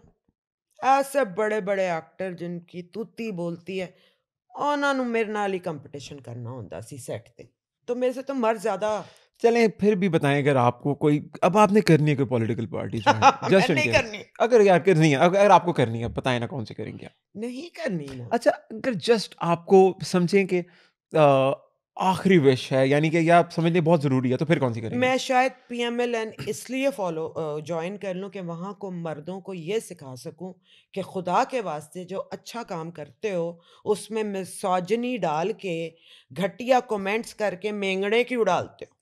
ऐसे बड़े बड़े एक्टर जिनकी तूती बोलती है उन्होंने मेरे नाल ही कंपटीशन करना होंगे सी सैट ਸੈੱਟ तो मेरे से तो मर्द ज़्यादा चलें फिर भी बताएं अगर आपको कोई अब आपने करनी है कोई पॉलिटिकल पार्टी जस्ट नहीं करनी अगर यार करनी है अगर आपको करनी है बताएं ना कौन से करेंगे आप नहीं करनी ना अच्छा अगर जस्ट आपको समझें कि आखिरी विश है यानी कि आप समझने बहुत ज़रूरी है तो फिर कौन सी करेंगे मैं शायद पी एम एल एन इसलिए फॉलो ज्वाइन कर लूँ कि वहाँ को मर्दों को ये सिखा सकूँ कि खुदा के वास्ते जो अच्छा काम करते हो उसमें मिसोजनी डाल के घटिया कमेंट्स करके मेंगड़े क्यों डालते हो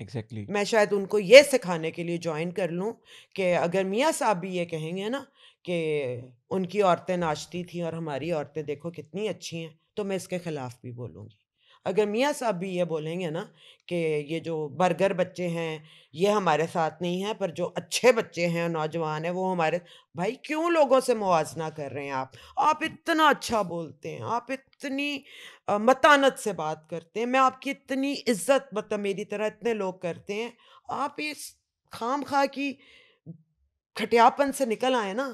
एग्जैक्टली exactly. मैं शायद उनको ये सिखाने के लिए ज्वाइन कर लूँ कि अगर मियाँ साहब भी ये कहेंगे ना कि उनकी औरतें नाचती थी और हमारी औरतें देखो कितनी अच्छी हैं तो मैं इसके खिलाफ भी बोलूँगी अगर मियाँ साहब भी ये बोलेंगे ना कि ये जो बर्गर बच्चे हैं ये हमारे साथ नहीं है पर जो अच्छे बच्चे हैं नौजवान हैं वो हमारे भाई क्यों लोगों से मुवजना कर रहे हैं आप आप इतना अच्छा बोलते हैं आप इतनी मतानत से बात करते हैं मैं आपकी इतनी इज्जत मतलब मेरी तरह इतने लोग करते हैं आप इस खाम खा की खटियापन से निकल आए ना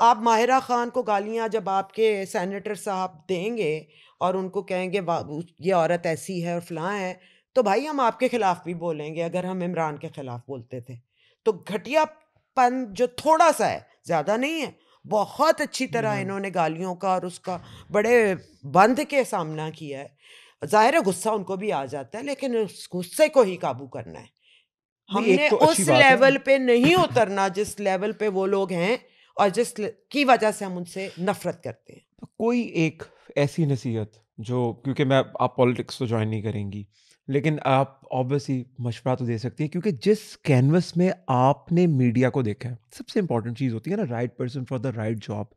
आप माहिरा खान को गालियाँ जब आपके सेनेटर साहब देंगे और उनको कहेंगे ये औरत ऐसी है और फलां है तो भाई हम आपके ख़िलाफ़ भी बोलेंगे अगर हम इमरान के ख़िलाफ़ बोलते थे तो घटियापन जो थोड़ा सा है ज़्यादा नहीं है बहुत अच्छी तरह हम्म। इन्होंने गालियों का और उसका बड़े बंद के सामना किया है ज़ाहिर गुस्सा उनको भी आ जाता है लेकिन उस गुस्से को ही काबू करना है हमने तो उस लेवल पे नहीं उतरना जिस लेवल पे वो लोग हैं और जिस की वजह से हम उनसे नफरत करते हैं तो कोई एक ऐसी नसीहत जो क्योंकि मैं आप पॉलिटिक्स तो ज्वाइन नहीं करेंगी लेकिन आप ऑब्वियसली मशवरा तो दे सकती हैं क्योंकि जिस कैनवस में आपने मीडिया को देखा है सबसे इंपॉर्टेंट चीज़ होती है ना right person for the right job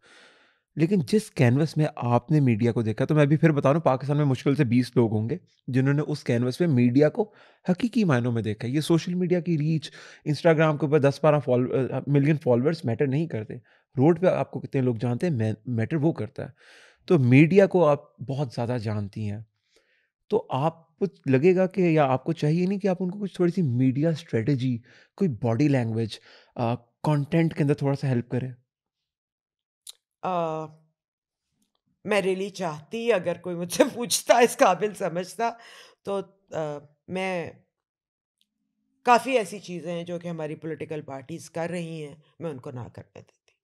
लेकिन जिस कैनवस में आपने मीडिया को देखा तो मैं भी फिर बता रहा हूँ पाकिस्तान में मुश्किल से बीस लोग होंगे जिन्होंने उस कैनवस पे मीडिया को हकीकी मायनों में देखा ये सोशल मीडिया की रीच इंस्टाग्राम के ऊपर दस बारह मिलियन फॉलोअर्स मैटर नहीं करते रोड पे आपको कितने लोग जानते हैं मैटर वो करता है तो मीडिया को आप बहुत ज़्यादा जानती हैं तो आप लगेगा कि या आपको चाहिए नहीं कि आप उनको कुछ थोड़ी सी मीडिया स्ट्रेटजी कोई बॉडी लैंग्वेज कंटेंट के अंदर थोड़ा सा हेल्प करें मेरे मैं चाहती अगर कोई मुझसे (laughs) पूछता इस काबिल समझता तो आ, मैं काफ़ी ऐसी चीज़ें हैं जो कि हमारी पॉलिटिकल पार्टीज़ कर रही हैं मैं उनको ना करने देती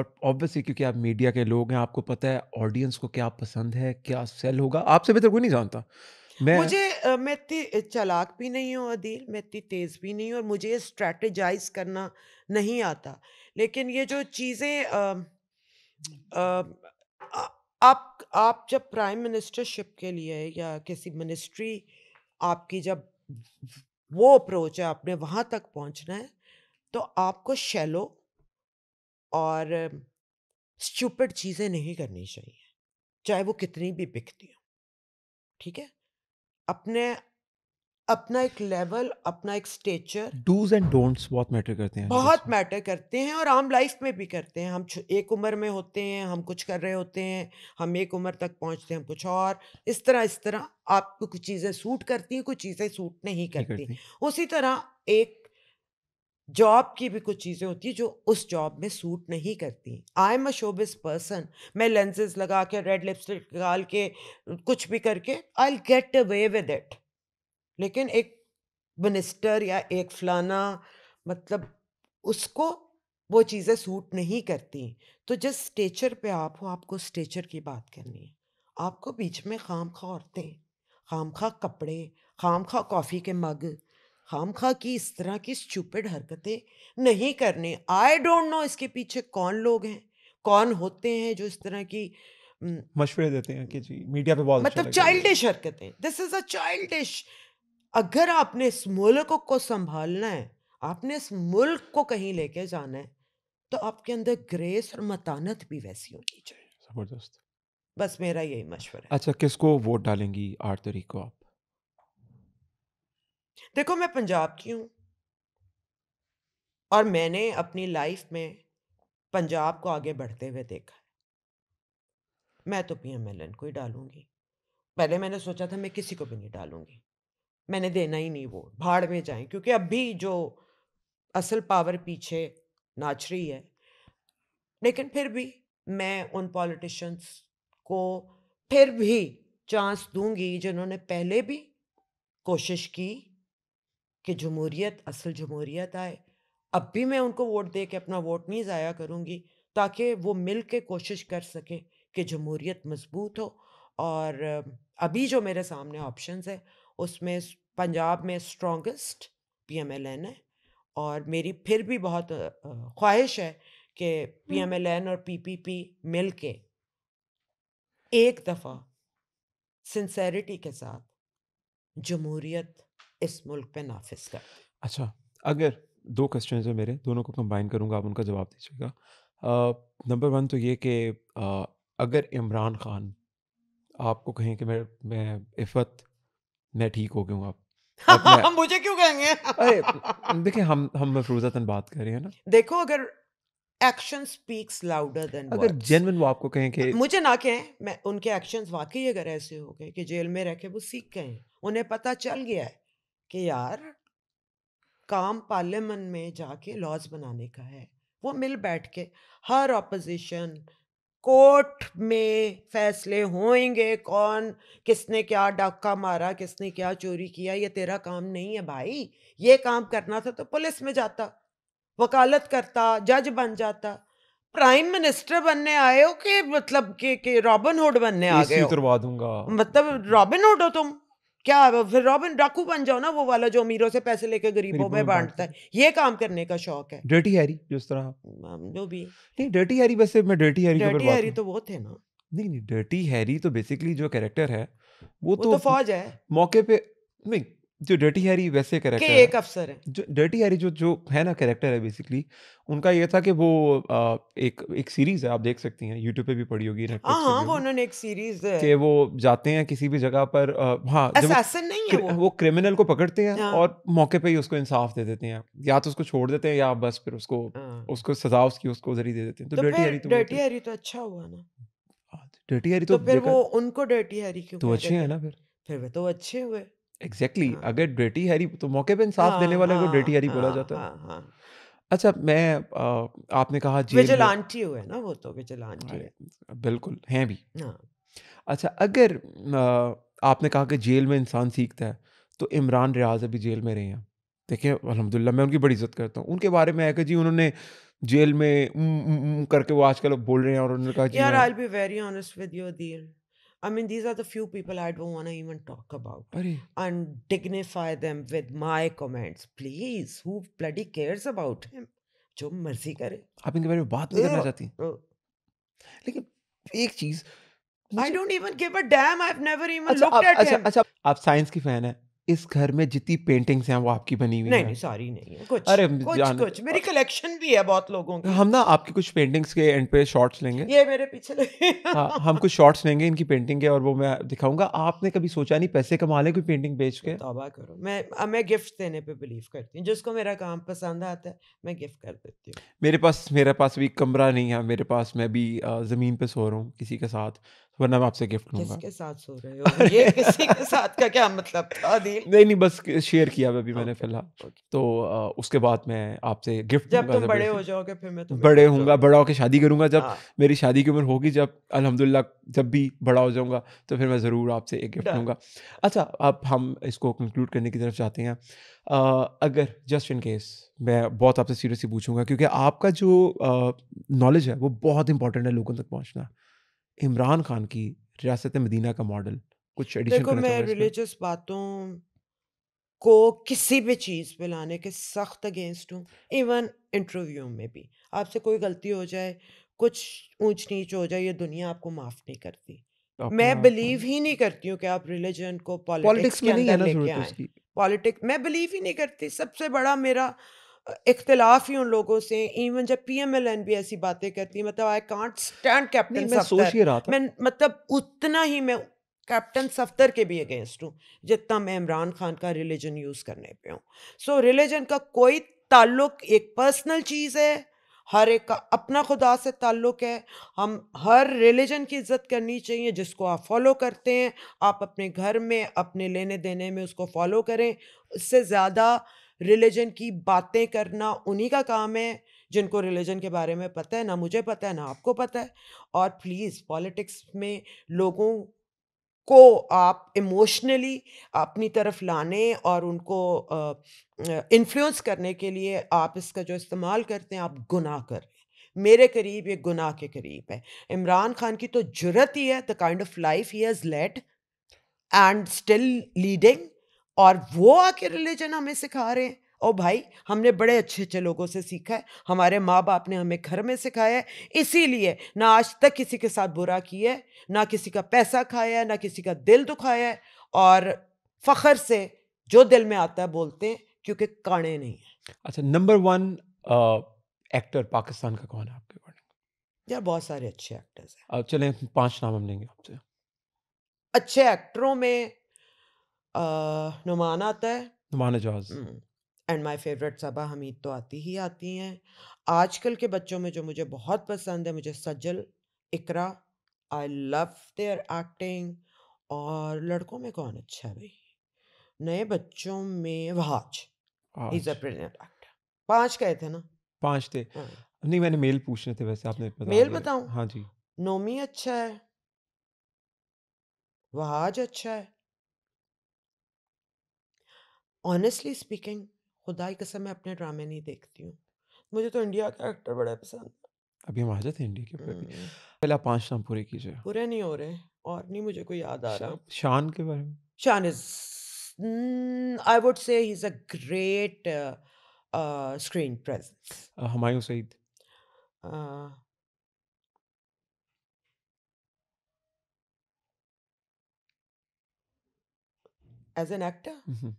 और ऑब्वियसली क्योंकि आप मीडिया के लोग हैं आपको पता है ऑडियंस को क्या पसंद है क्या सेल होगा आपसे बेहतर तो कोई नहीं जानता मैं मुझे मैं इतनी चलाक भी नहीं हूँ अदील मैं इतनी तेज़ भी नहीं हूँ और मुझे स्ट्रेटेजाइज करना नहीं आता लेकिन ये जो चीज़ें आप आप जब प्राइम मिनिस्टरशिप के लिए या किसी मिनिस्ट्री आपकी जब वो अप्रोच है आपने वहाँ तक पहुँचना है तो आपको शैलो और स्टूपिड चीज़ें नहीं करनी चाहिए चाहे वो कितनी भी बिकती हो ठीक है अपने अपना एक लेवल अपना एक स्टेचर डूज एंड डोंट्स बहुत मैटर करते हैं बहुत मैटर करते हैं और आम लाइफ में भी करते हैं हम एक उम्र में होते हैं हम कुछ कर रहे होते हैं हम एक उम्र तक पहुंचते हैं कुछ और इस तरह इस तरह आपको कुछ चीज़ें सूट करती हैं कुछ चीज़ें सूट नहीं करती, नहीं करती। उसी तरह एक जॉब की भी कुछ चीज़ें होती हैं जो उस जॉब में सूट नहीं करती I am a showbiz person मैं लेंसेज लगा के रेड लिपस्टिक डाल के कुछ भी करके I get away with it लेकिन एक मिनिस्टर या एक फलाना मतलब उसको वो चीज़ें सूट नहीं करती तो जिस स्टेचर पे आप हो आपको स्टेचर की बात करनी है आपको बीच में खाम खा औरतें खाम खा कपड़े खाम खा कॉफ़ी के मग खाम खा की इस तरह की स्टूपिड हरकतें नहीं करनी आई डोंट नो इसके पीछे कौन लोग हैं कौन होते हैं जो इस तरह की मशवरे देते हैं कि जी मीडिया पे बहुत अच्छा मतलब चाइल्डिश हरकतें दिस इज़ अ चाइल्डिश अगर आपने इस मुल्क को संभालना है आपने इस मुल्क को कहीं लेके जाना है तो आपके अंदर ग्रेस और मतानत भी वैसी होनी चाहिए ज़बरदस्त बस मेरा यही मशवरा है अच्छा किसको वोट डालेंगी आठ तारीख को आप देखो मैं पंजाब की हूँ और मैंने अपनी लाइफ में पंजाब को आगे बढ़ते हुए देखा है मैं तो पी एम एल एन को ही डालूंगी पहले मैंने सोचा था मैं किसी को भी नहीं डालूंगी मैंने देना ही नहीं वो भाड़ में जाएं क्योंकि अभी जो असल पावर पीछे नाच रही है लेकिन फिर भी मैं उन पॉलिटिशियंस को फिर भी चांस दूंगी जिन्होंने पहले भी कोशिश की कि जमहूरियत असल जमहूरियत आए अब भी मैं उनको वोट दे के अपना वोट नहीं ज़ाया करूँगी ताकि वो मिल के कोशिश कर सकें कि जमहूरियत मजबूत हो और अभी जो मेरे सामने ऑप्शंस है उसमें पंजाब में strongest P M L N है और मेरी फिर भी बहुत ख्वाहिश है कि पी एम एल एन और पी पी पी मिल के एक दफ़ा सिंसेरिटी के साथ जमहूरियत इस मुल्क पे नाफिज कर अच्छा अगर दो क्वेश्चन हैं मेरे दोनों को कंबाइन करूँगा आप उनका जवाब दीजिएगा नंबर वन तो ये कि अगर इमरान खान आपको कहें कि मैं मैं इफ़त मैं ठीक हो गया हूँ आप (laughs) हाँ, हम मुझे क्यों कहेंगे अरे (laughs) देखिए हम हम मफरूजा तन बात कर रहे हैं ना देखो अगर एक्शन स्पीक्स लाउडर देन अगर जेनवन वो आपको कहें कि मुझे ना कहें मैं उनके एक्शंस वाकई अगर ऐसे हो गए कि जेल में रह के वो सीख गए उन्हें पता चल गया है कि यार काम पार्लियामेंट में जाके लॉज बनाने का है वो मिल बैठ के हर ऑपोजिशन कोर्ट में फैसले होंगे कौन किसने क्या डाका मारा किसने क्या चोरी किया ये तेरा काम नहीं है भाई ये काम करना था तो पुलिस में जाता वकालत करता जज बन जाता प्राइम मिनिस्टर बनने आए हो कि मतलब के, रॉबिन हुड बनने आ गए हो दूंगा मतलब रॉबिन हुड हो तुम क्या फिर रॉबिन डाकू बन जाओ ना वो वाला जो अमीरों से पैसे लेके गरीबों में बांटता है ये काम करने का शौक है डर्टी हैरी जिस तरह जो भी नहीं डर्टी हैरी वैसे मैं डर्टी हैरी डर्टी हैरी तो वो थे ना नहीं नहीं डर्टी हैरी तो बेसिकली जो कैरेक्टर है वो, वो तो, तो फौज है मौके पे नहीं जो डर्टी हैरी वैसे करेक्टर के एक अफसर है जो डर्टी हैरी जो जो है ना करेक्टर है बेसिकली उनका ये था कि वो आ, एक एक सीरीज है आप देख सकती हैं यूट्यूब पे भी पड़ी होगी हाँ, हाँ वो उन्होंने एक सीरीज है कि वो जाते हैं किसी भी जगह पर आ, हाँ असैसिन नहीं है वो वो क्रिमिनल को पकड़ते हैं हाँ। और मौके पे ही उसको इंसाफ दे देते हैं या तो उसको छोड़ देते हैं या बस फिर उसको हाँ। उसको सजा उसकी उसको जरिए दे देते हैं तो डर्टी हैरी डर्टी हैरी तो अच्छा हुआ ना डर्टी हाँ, हैरी तो, तो फिर वो उनको डर्टी हैरी क्यों तो अच्छे है ना फिर फिर वे तो अच्छे हुए एग्जैक्टली exactly, हाँ. अगर डेटी हैरी तो मौके पे इंसाफ हाँ, देने वाले हाँ, को डेटी हैरी हाँ, बोला जाता है हाँ, हाँ. हाँ। अच्छा मैं आ, आपने कहा जी विजिलांटी हुए ना वो तो विजिलांटी है बिल्कुल हैं भी हाँ. अच्छा अगर आ, आपने कहा कि जेल में इंसान सीखता है तो इमरान रियाज अभी जेल में रहे हैं देखिए अलहमदिल्ला मैं उनकी बड़ी इज्जत करता हूँ उनके बारे में है कि जी उन्होंने जेल में करके वो आजकल बोल रहे हैं और उन्होंने कहा यार I will be very honest with your deal I mean, these are the few people I don't want to even talk about and dignify them with my comments. Please, who bloody cares about him? जो मर्जी करे आप इनके बारे में बात नहीं करना चाहती लेकिन एक चीज don't even give a damn. I've never even looked at him. अच्छा अच्छा आप साइंस की फैन है इस घर में जितनी पेंटिंग्स हैं वो आपकी बनी हुई नहीं, नहीं सारी नहीं है कुछ अरे कुछ कुछ मेरी कलेक्शन भी है बहुत लोगों की हम ना आपकी कुछ पेंटिंग्स के एंड पे शॉर्ट्स लेंगे ये मेरे पीछे हाँ, हम कुछ शॉर्ट्स लेंगे इनकी पेंटिंग के और वो मैं दिखाऊंगा आपने कभी सोचा नहीं पैसे कमा लें कोई पेंटिंग बेच के तौबा करो मैं मैं गिफ्ट देने पर बिलीव करती हूँ जिसको मेरा काम पसंद आता है मैं गिफ्ट कर देती हूँ मेरे पास मेरे पास अभी कमरा नहीं है मेरे पास मैं अभी ज़मीन पर सो रहा हूँ किसी के साथ वरना मैं आपसे गिफ्ट लूंगा किसके साथ सो रहे हो ये (laughs) किसी के साथ का क्या मतलब था दी नहीं नहीं बस शेयर किया अभी oh, मैंने फिलहाल तो उसके बाद मैं आपसे गिफ्ट जब तुम बड़े हो जाओगे फिर मैं बड़े होऊंगा बड़ा होकर शादी करूंगा जब हाँ। मेरी शादी की उम्र होगी जब अल्हम्दुलिल्लाह जब भी बड़ा हो जाऊंगा तो फिर मैं ज़रूर आपसे एक गिफ्ट लूंगा अच्छा अब हम इसको कंक्लूड करने की तरफ जाते हैं अगर जस्ट इन केस मैं बहुत आपसे सीरियसली पूछूंगा क्योंकि आपका जो नॉलेज है वो बहुत इंपॉर्टेंट है लोगों तक पहुंचना इमरान खान की रियासत मदीना का मॉडल कुछ देखो मैं रिलीजियस बातों को किसी भी चीज़ पे लाने के सख्त अगेंस्ट हूँ इवन इंटरव्यू में भी आपसे कोई गलती हो जाए कुछ ऊंच नीच हो जाए ये दुनिया आपको माफ़ नहीं करती तो मैं बिलीव ही नहीं करती हूँ कि आप रिलीजन को पॉलिटिक्स में नहीं आए पॉलिटिक्स मैं बिलीव ही नहीं करती सबसे बड़ा मेरा इख्तलाफ ही उन लोगों से इवन जब पी एम एल एन भी ऐसी बातें करती है मतलब आई कॉन्ट स्टैंड कैप्टन मैं सोच रहा था मैं मतलब उतना ही मैं कैप्टन सफ्तर के भी अगेंस्ट हूँ जितना मैं इमरान खान का रिलीजन यूज़ करने पे हूँ सो रिलीजन का कोई ताल्लुक एक पर्सनल चीज़ है हर एक का अपना खुदा से ताल्लुक है हम हर रिलीजन की इज्जत करनी चाहिए जिसको आप फॉलो करते हैं आप अपने घर में अपने लेने देने में उसको फॉलो करें उससे ज़्यादा रिलीजन की बातें करना उन्हीं का काम है जिनको रिलीजन के बारे में पता है ना मुझे पता है ना आपको पता है और प्लीज़ पॉलिटिक्स में लोगों को आप इमोशनली अपनी तरफ लाने और उनको इन्फ्लुएंस करने के लिए आप इसका जो इस्तेमाल करते हैं आप गुनाह कर रहे हैं मेरे करीब ये गुनाह के करीब है इमरान खान की तो जरूरत ही है the kind of life he has led and still leading और वो आके रिलीजन हमें सिखा रहे हैं ओ भाई हमने बड़े अच्छे अच्छे लोगों से सीखा है हमारे माँ बाप ने हमें घर में सिखाया है इसीलिए ना आज तक किसी के साथ बुरा किया है ना किसी का पैसा खाया है ना किसी का दिल दुखाया है और फखर से जो दिल में आता है बोलते हैं क्योंकि काणे नहीं है अच्छा नंबर वन एक्टर पाकिस्तान का कौन है आपके अकॉर्डिंग यार बहुत सारे अच्छे एक्टर्स हैं चले पाँच नाम हम लेंगे आपसे अच्छे एक्टरों में नुमान आता है Noman Ijaz and my favourite Saba Hamid तो आती ही आती हैं आजकल के बच्चों में जो मुझे बहुत पसंद है मुझे Sajal Iqra I love their acting और लड़कों में कौन अच्छा है भाई नए बच्चों में Wahaj is a brilliant actor पांच कहे थे ना पांच थे हाँ। नहीं मैंने मेल पूछने थे वैसे आपने मेल बताऊं हाँ जी नोमी अच्छा है वहाज अच्छा है ऑनेस्टली स्पीकिंग खुदा ही कसम मैं अपने ड्रामे नहीं देखती हूँ मुझे तो इंडिया का एक्टर बड़ा पसंद अभी हम आ जाते हैं इंडिया के ऊपर हम्म। पहले आप पाँच नाम पूरे कीजिए पूरे नहीं हो रहे और नहीं मुझे कोई याद आ रहा शान के बारे में शान is I would say he is a great screen presence Humayun Saeed as an actor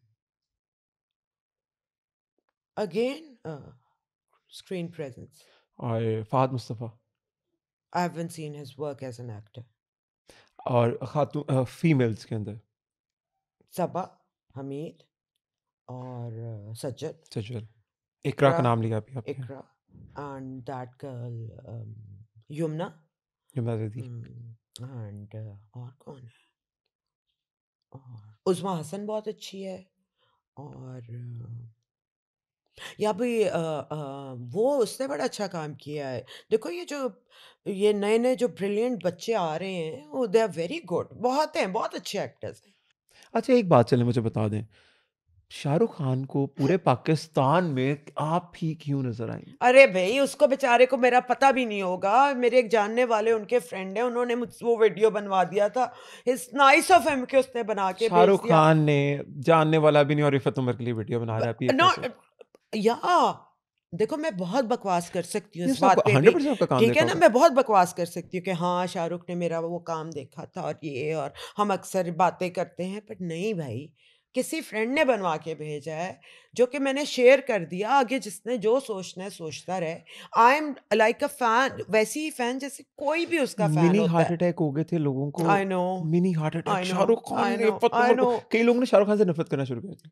Again, uh, screen presence. और Fahad Mustafa I haven't seen his work as an actor और खातून फीमेल्स के अंदर सबा हमीद और सज्जद सज्जद इकरा का नाम लिया अभी आपने इकरा and that girl um, Yumna. Yumna Didi. Hmm, uh, और कौन है और उजमा हसन बहुत अच्छी है और uh, या भी अ, अ, वो उसने बड़ा अच्छा काम किया है। देखो ये जो ये नए-नए जो ब्रिलियंट बच्चे आ रहे हैं वो दे आर वेरी गुड बहुत हैं, बहुत अच्छे एक्टर्स हैं। अच्छा एक बात चले मुझे बता दें, शाहरुख खान को पूरे पाकिस्तान में आप ही क्यों नज़र आए अरे भाई उसको बेचारे को मेरा पता भी नहीं होगा। मेरे एक जानने वाले उनके फ्रेंड है उन्होंने मुझसे वो वीडियो बनवा दिया था। इस नाइस ऑफ एम के उसने बना के शाहरुख खान ने जानने वाला भी नहीं और इफत उमर के लिए वीडियो बना रहा है, या देखो मैं बहुत बकवास कर सकती हूँ इस बात पे ठीक है ना मैं बहुत बकवास कर सकती हूँ कि हाँ शाहरुख ने मेरा वो काम देखा था और ये और हम अक्सर बातें करते हैं बट नहीं भाई किसी फ्रेंड ने बनवा के भेजा है जो कि मैंने शेयर कर दिया आगे जिसने जो सोचना है सोचता रहे I am like a fan वैसी ही फैन जैसे कोई भी उसका फैन मिनी हार्ट अटैक हो गए थे लोगों को I know mini heart attack Shahrukh Khan ने कई लोगों ने शाहरुख खान से नफरत करना शुरू कर दिया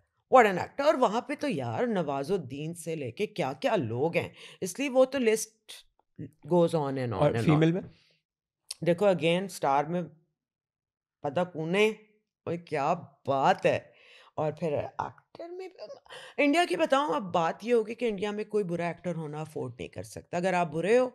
व्हाट एन एक्टर और वहाँ पे तो यार नवाजुद्दीन से लेके क्या क्या लोग हैं इसलिए वो तो list goes on and on female में देखो अगेन स्टार में पता पुणे और क्या बात है और फिर एक्टर में इंडिया की बताऊँ अब बात ये होगी कि इंडिया में कोई बुरा एक्टर होना अफोर्ड नहीं कर सकता अगर आप बुरे हो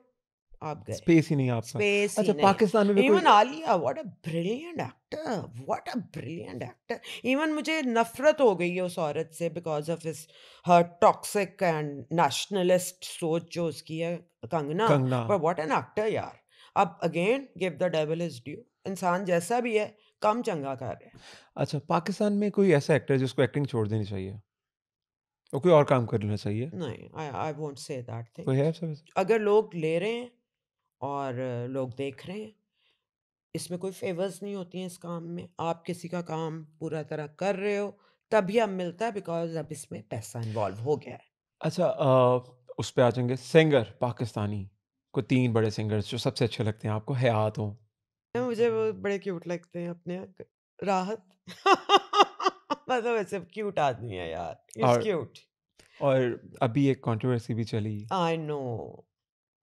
आप गए स्पेस ही नहीं आप स्पेस अच्छा पाकिस्तान में even Alia what a brilliant actor what a brilliant actor even मुझे नफरत हो गई है उस औरत से बिकॉज ऑफ इस हर टॉक्सिक एंड नेशनलिस्ट सोच जो उसकी है कंगना पर व्हाट एन एक्टर यार अब again give the devil his due इंसान जैसा भी है कम चंगा कर रहे अच्छा पाकिस्तान में कोई ऐसा एक्टर जिसको एक्टिंग छोड़ देनी चाहिए और कोई और काम कर लेना चाहिए नहीं I I won't say that thing अगर लोग ले रहे हैं और लोग देख रहे हैं इसमें कोई फेवर्स नहीं होती हैं इस काम में आप किसी का काम पूरा तरह कर रहे हो तभी अब मिलता है बिकॉज अब इसमें पैसा इन्वॉल्व हो गया है अच्छा आ, उस पर आ जाएंगे सिंगर पाकिस्तानी को तीन बड़े सिंगर्स जो सबसे अच्छे लगते हैं आपको हयात हो मुझे वो बड़े क्यूट लगते हैं अपने राहत (laughs) मतलब ऐसे क्यूट आदमी है यार और, क्यूट और अभी एक कंट्रोवर्सी भी चली आई नो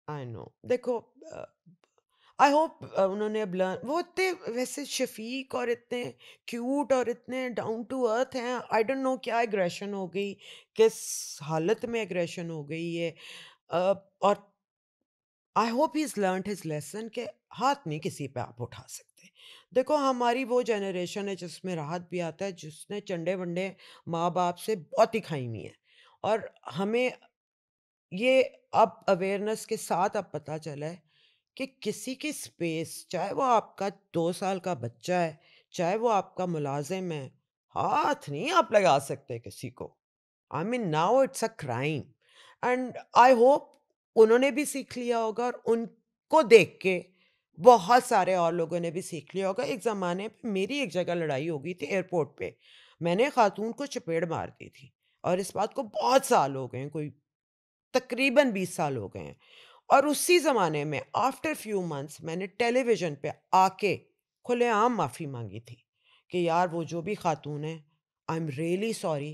आई नो देखो आई होप उन्होंने अब लर्न वो इतने वैसे शफीक और इतने क्यूट और इतने डाउन टू अर्थ हैं आई डोंट नो क्या एग्रेशन हो गई किस हालत में एग्रेशन हो गई है uh, और I hope he is learn his lesson के हाथ नहीं किसी पे आप उठा सकते देखो हमारी वो जनरेशन है जिसमें राहत भी आता है जिसने चंडे वंडे माँ बाप से बहुत ही खाई हुई है और हमें ये अब अवेयरनेस के साथ अब पता चला है कि किसी की स्पेस चाहे वो आपका दो साल का बच्चा है चाहे वो आपका मुलाजिम है हाथ नहीं आप लगा सकते किसी को I mean now it's a crime and I hope उन्होंने भी सीख लिया होगा और उनको देख के बहुत सारे और लोगों ने भी सीख लिया होगा एक ज़माने पे मेरी एक जगह लड़ाई हो गई थी एयरपोर्ट पे मैंने खातून को चपेड़ मार दी थी और इस बात को बहुत साल हो गए कोई तकरीबन बीस साल हो गए हैं और उसी ज़माने में आफ्टर फ्यू मंथ्स मैंने टेलीविज़न पे आके खुलेआम माफ़ी मांगी थी कि यार वो जो भी खातून है आई एम रियली सॉरी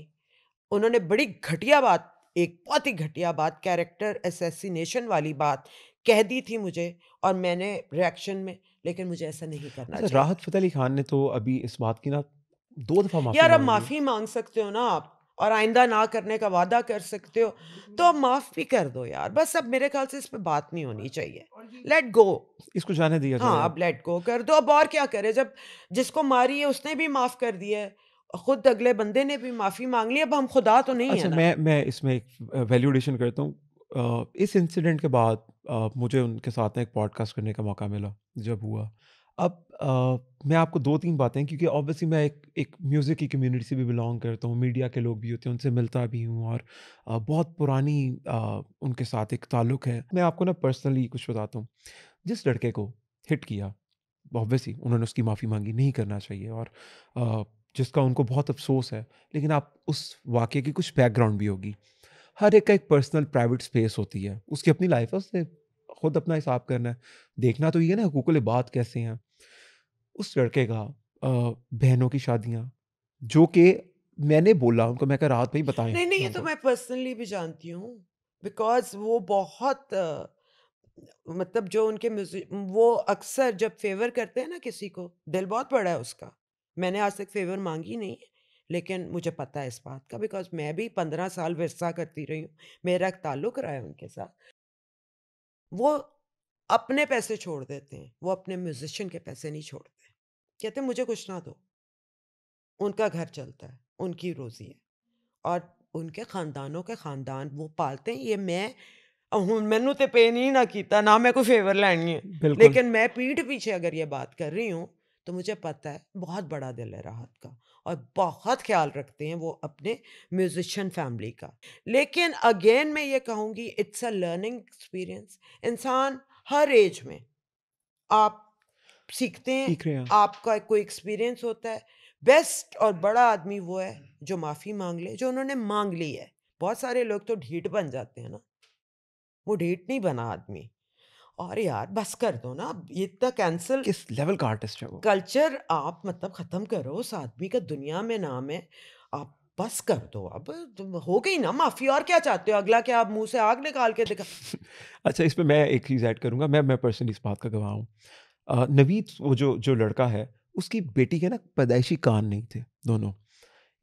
उन्होंने बड़ी घटिया बात एक बहुत ही घटिया बात कैरेक्टर एसेसिनेशन वाली बात कह दी थी मुझे और मैंने रिएक्शन में लेकिन मुझे ऐसा नहीं करना अच्छा, राहत फतेह अली खान ने तो अभी इस बात की ना दो दफ़ा यार अब माफ़ी मांग सकते हो ना आप और आइंदा ना करने का वादा कर सकते हो तो अब हम्म। माफ़ भी कर दो यार बस अब मेरे ख्याल से इस पर बात नहीं होनी चाहिए लेट गो इसको जाने दिया हाँ अब लेट गो कर दो अब और क्या करे जब जिसको मारी है उसने भी माफ़ कर दिया है खुद अगले बंदे ने भी माफ़ी मांग ली अब हम खुदा तो नहीं अच्छा, है ना। मैं मैं इसमें एक वैल्यूडेशन करता हूँ इस इंसिडेंट के बाद आ, मुझे उनके साथ में एक पॉडकास्ट करने का मौका मिला जब हुआ अब आ, मैं आपको दो तीन बातें क्योंकि ऑब्वियसली मैं एक एक म्यूज़िक की कम्युनिटी से भी बिलोंग करता हूँ, मीडिया के लोग भी होते हैं, उनसे मिलता भी हूँ और आ, बहुत पुरानी आ, उनके साथ एक ताल्लुक है। मैं आपको ना पर्सनली कुछ बताता हूँ। जिस लड़के को हिट किया, ऑब्वियसली उन्होंने उसकी माफ़ी मांगी नहीं करना चाहिए और आ, जिसका उनको बहुत अफ़सोस है, लेकिन आप उस वाक्य की कुछ बैकग्राउंड भी होगी। हर एक का एक पर्सनल प्राइवेट स्पेस होती है, उसकी अपनी लाइफ़ है, उसने खुद अपना हिसाब करना है। देखना तो ये है ना, हकूक बात कैसे हैं? उस लड़के का बहनों की शादियाँ जो कि मैंने बोला उनको मैं कहा रात में ही बताया नहीं नहीं ये तो मैं पर्सनली भी जानती हूँ बिकॉज वो बहुत मतलब जो उनके म्यूजिक वो अक्सर जब फेवर करते हैं ना किसी को दिल बहुत बड़ा है उसका मैंने आज तक फेवर मांगी नहीं लेकिन मुझे पता है इस बात का बिकॉज मैं भी पंद्रह साल विरसा करती रही हूँ मेरा एक ताल्लुक रहा है उनके साथ वो अपने पैसे छोड़ देते हैं वो अपने म्यूजिशियन के पैसे नहीं छोड़ते कहते मुझे कुछ ना दो उनका घर चलता है उनकी रोजी है और उनके ख़ानदानों के ख़ानदान वो पालते हैं ये मैं ਹੁਣ तो पेन ही ना ਨਾ ना मैं कोई फेवर ਫੇਵਰ है लेकिन मैं पीठ पीछे अगर ये बात कर रही हूँ तो मुझे पता है बहुत बड़ा दिल है राहत का और बहुत ख्याल रखते हैं वो अपने म्यूज़िशन फैमिली का लेकिन अगेन मैं ये कहूँगी इट्स अ लर्निंग एक्सपीरियंस इंसान हर एज में आप सीखते हैं सीख रहे हैं आपका कोई एक्सपीरियंस होता है बेस्ट और बड़ा आदमी वो है हम्म। जो माफ़ी मांग ले जो उन्होंने मांग ली है बहुत सारे लोग तो ढीठ बन जाते हैं ना वो ढीठ नहीं बना आदमी और यार बस कर दो ना ये इतना कैंसिल किस लेवल का आर्टिस्ट है वो कल्चर आप मतलब ख़त्म करो उस आदमी का दुनिया में नाम है आप बस कर दो अब हो गई ना माफ़ी और क्या चाहते हो अगला क्या आप मुंह से आग निकाल के दिखा (laughs) अच्छा इसमें मैं एक चीज़ ऐड करूंगा मैं मैं पर्सनली इस बात का गवाह हूँ नवीद वो जो जो लड़का है उसकी बेटी के ना पैदाइशी कान नहीं थे दोनों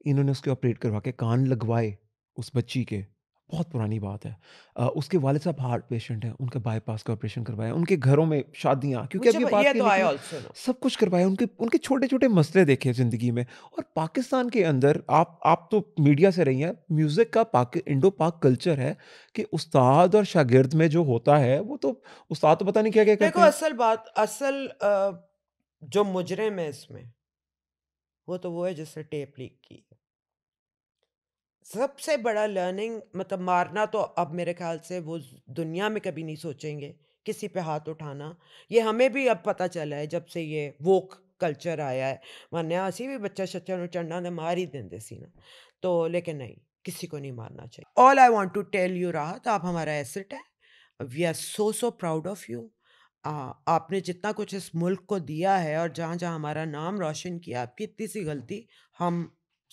इन्होंने उसके ऑपरेट करवा के कान लगवाए उस बच्ची के बहुत पुरानी बात है आ, उसके वाले साहब हार्ट पेशेंट हैं उनका बाईपास का ऑपरेशन करवाया उनके घरों में शादियाँ क्योंकि अभी बात तो सब कुछ करवाया उनके उनके छोटे छोटे मसले देखे ज़िंदगी में और पाकिस्तान के अंदर आप आप तो मीडिया से रही हैं म्यूज़िक का पाक इंडो पाक कल्चर है कि उस्ताद और शागिर्द में जो होता है वो तो उस्ताद तो पता नहीं क्या क्या करते असल बात असल जो मुजरम है इसमें वो तो वो है जिसने टेप लीक की है सबसे बड़ा लर्निंग मतलब मारना तो अब मेरे ख्याल से वो दुनिया में कभी नहीं सोचेंगे किसी पे हाथ उठाना ये हमें भी अब पता चला है जब से ये वोक कल्चर आया है मरने असी भी बच्चा शच्चा चढ़ना चंडा दे मार ही देंगे सी ना तो लेकिन नहीं किसी को नहीं मारना चाहिए all I want to tell you Rahat आप हमारा एसेट है we are so so proud of you आपने जितना कुछ इस मुल्क को दिया है और जहाँ जहाँ हमारा नाम रोशन किया आपकी इतनी सी गलती हम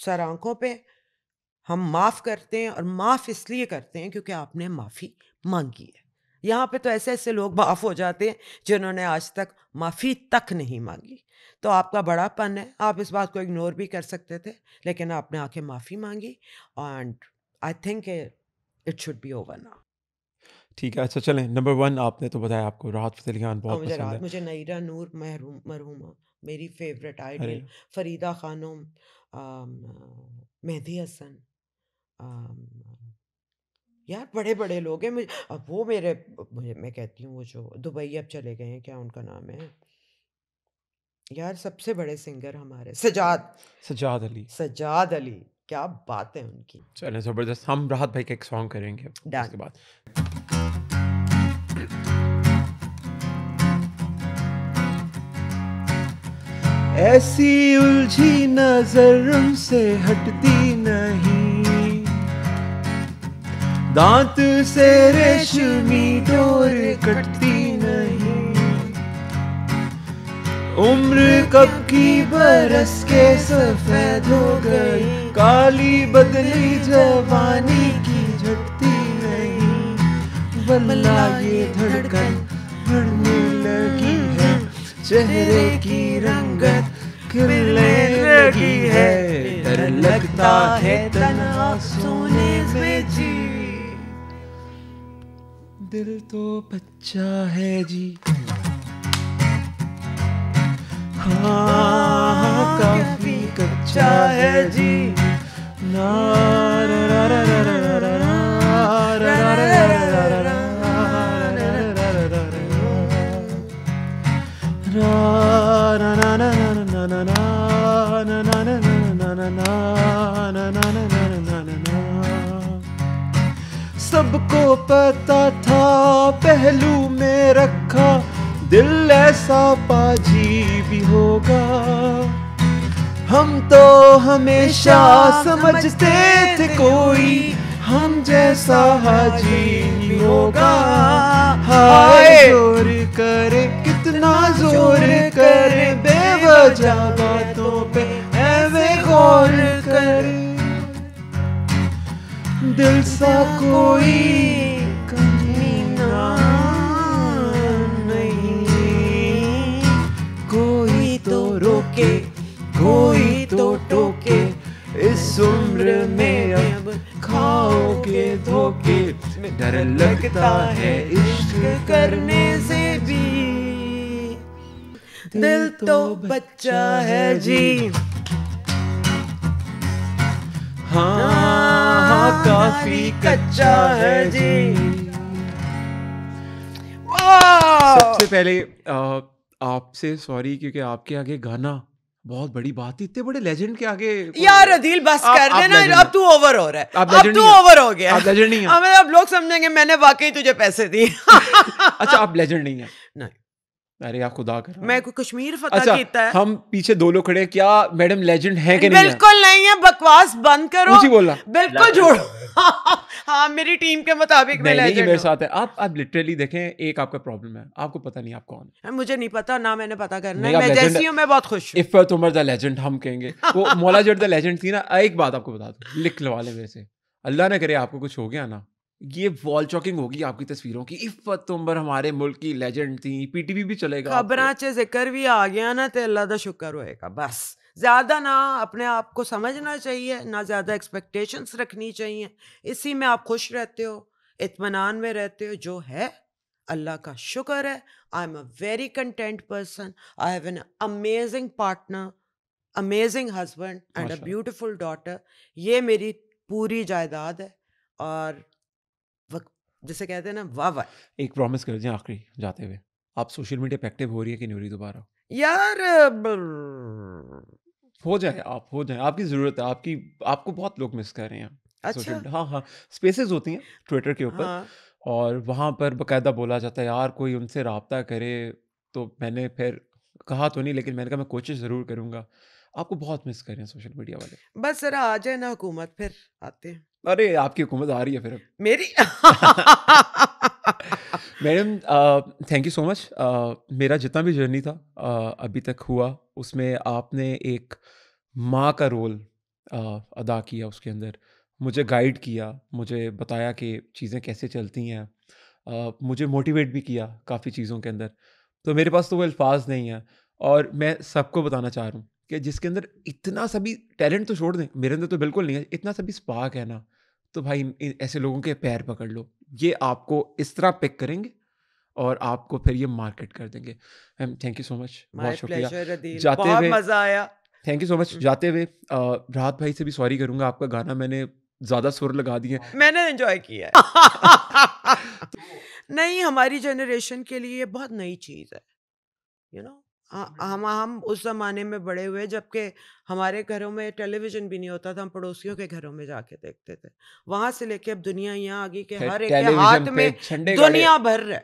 सर आंखों पर हम माफ़ करते हैं और माफ़ इसलिए करते हैं क्योंकि आपने माफ़ी मांगी है यहाँ पे तो ऐसे ऐसे लोग माफ़ हो जाते हैं जिन्होंने आज तक माफ़ी तक नहीं मांगी तो आपका बड़ापन है आप इस बात को इग्नोर भी कर सकते थे लेकिन आपने आके माफ़ी मांगी and I think it should be over now ठीक है अच्छा चलें नंबर वन आपने तो बताया आपको राहत फतेह खान बहुत मुझे राहत मुझे नईरा नूर महरूम मरहूम मेरी फेवरेट आइडल फरीदा खानम मेहदी हसन यार बड़े बड़े लोग हैं मुझे अब वो मेरे मुझे मैं कहती हूँ वो जो दुबई अब चले गए हैं क्या उनका नाम है यार सबसे बड़े सिंगर हमारे सजाद सजाद अली सजाद अली क्या बात है उनकी चले जबरदस्त हम राहत भाई का एक सॉन्ग करेंगे उसके बाद ऐसी उलझी नजर उनसे हटती नहीं दांत से रेशमी डोर कटती नहीं उम्र कब की बरस के सफेद हो गई काली बदली जवानी की झटती नहीं बल्ला ये धड़कन भरने लगी है चेहरे की रंगत खिलने लगी है डर लगता है तना सोने में जी दिल तो बच्चा है जी हाँ काफी कच्चा है जी ना na na na na na na na na na na na na na na na na सबको पता था पहलू में रखा दिल ऐसा पाजी भी होगा हम तो हमेशा समझते थे कोई हम जैसा हाजी होगा हाय जोर करे कितना जोर करे बेवजह बातों पे ऐसे गौर करे दिल सा कोई कमीना नहीं कोई तो रोके कोई तो टोके इस उम्र में अब खाओगे धोके डर लगता है इश्क करने से भी दिल तो बच्चा है जी हाँ हाँ काफी कच्चा है जी सबसे पहले आपसे सॉरी क्योंकि आपके आगे गाना बहुत बड़ी बात थी इतने बड़े लेजेंड के आगे यार अदील बस आ, कर देना अब तू ओवर हो रहा है अब तू ओवर हो गया आप लेजेंड नहीं है अब लोग समझेंगे मैंने वाकई तुझे पैसे दिए (laughs) अच्छा आप लेजेंड नहीं है नहीं अरे आप खुदा कर मैं कोई कश्मीर फतह अच्छा, कीता है हम पीछे दो लोग खड़े क्या मैडम लेजेंड है कि नहीं बिल्कुल नहीं है बकवास बंद करो कुछ बोला बिल्कुल जोड़ो (laughs) हाँ मेरी टीम के मुताबिक मैं लेजेंड मेरे साथ है आप आप लिटरली देखें एक आपका प्रॉब्लम है आपको पता नहीं आप कौन है मुझे नहीं पता ना मैंने पता करना है मैं जैसी हूं मैं बहुत खुश हूं इफ तुमर द लेजेंड हम कहेंगे वो मौला जट द लेजेंड थी ना एक बात आपको बता दूं लिख लवा ले मेरे से अल्लाह ना करे आपको कुछ हो गया ना ये वॉल चॉकिंग होगी आपकी तस्वीरों की इफ्फत उम्र हमारे मुल्क की लेजेंड थी पीटीवी भी चलेगा खबरें चे जिक्र भी आ गया ना तो अल्लाह का शुक्र होएगा बस ज़्यादा ना अपने आप को समझना चाहिए ना ज़्यादा एक्सपेक्टेशंस रखनी चाहिए इसी में आप खुश रहते हो इतमान में रहते हो जो है अल्लाह का शुक्र है I am a very content person I have an amazing partner amazing husband and a beautiful daughter ये मेरी पूरी जायदाद है और जिसे कहते हैं ना वाह वाह एक प्रॉमिस कर दें हाँ, आखिरी जाते हुए आप सोशल मीडिया पे एक्टिव हो रही है कि नहीं हो रही दोबारा यार हो जाए आप हो जाए आपकी ज़रूरत है आपकी आपको बहुत लोग मिस कर रहे हैं अच्छा हाँ हाँ स्पेसेस होती हैं ट्विटर के ऊपर हाँ। और वहाँ पर बकायदा बोला जाता है यार कोई उनसे रबता करे तो मैंने फिर कहा तो नहीं लेकिन मैंने कहा मैं कोशिश ज़रूर करूँगा आपको बहुत मिस कर रहे हैं सोशल मीडिया वाले बस जरा आ जाए ना हुकूमत फिर आते हैं अरे आपकी हुकूमत आ रही है फिर मेरी (laughs) madam thank you so much मेरा जितना भी जर्नी था uh, अभी तक हुआ उसमें आपने एक माँ का रोल uh, अदा किया उसके अंदर मुझे गाइड किया मुझे बताया कि चीज़ें कैसे चलती हैं uh, मुझे मोटिवेट भी किया काफ़ी चीज़ों के अंदर तो मेरे पास तो वो अल्फाज नहीं है और मैं सबको बताना चाह रहा हूँ कि जिसके अंदर इतना सभी टैलेंट तो छोड़ दें मेरे अंदर तो बिल्कुल नहीं है इतना सभी स्पार्क है ना तो भाई ऐसे लोगों के पैर पकड़ लो ये आपको इस तरह पिक करेंगे और आपको फिर ये मार्केट कर देंगे थैंक यू सो मच बहुत शुक्रिया हम्म। जाते हुए मज़ा आया थैंक यू सो मच जाते हुए राहत भाई से भी सॉरी करूंगा आपका गाना मैंने ज़्यादा सुर लगा दिए (laughs) मैंने एंजॉय किया (laughs) नहीं हमारी जनरेशन के लिए बहुत नई चीज़ है यू you नो know? हाँ, हाँ, हाँ। हम हम उस ज़माने में बड़े हुए जबकि हमारे घरों में टेलीविज़न भी नहीं होता था हम पड़ोसियों के घरों में जाके देखते थे वहाँ से लेके अब दुनिया यहाँ आ गई कि हर एक के हाथ में दुनिया भर रहे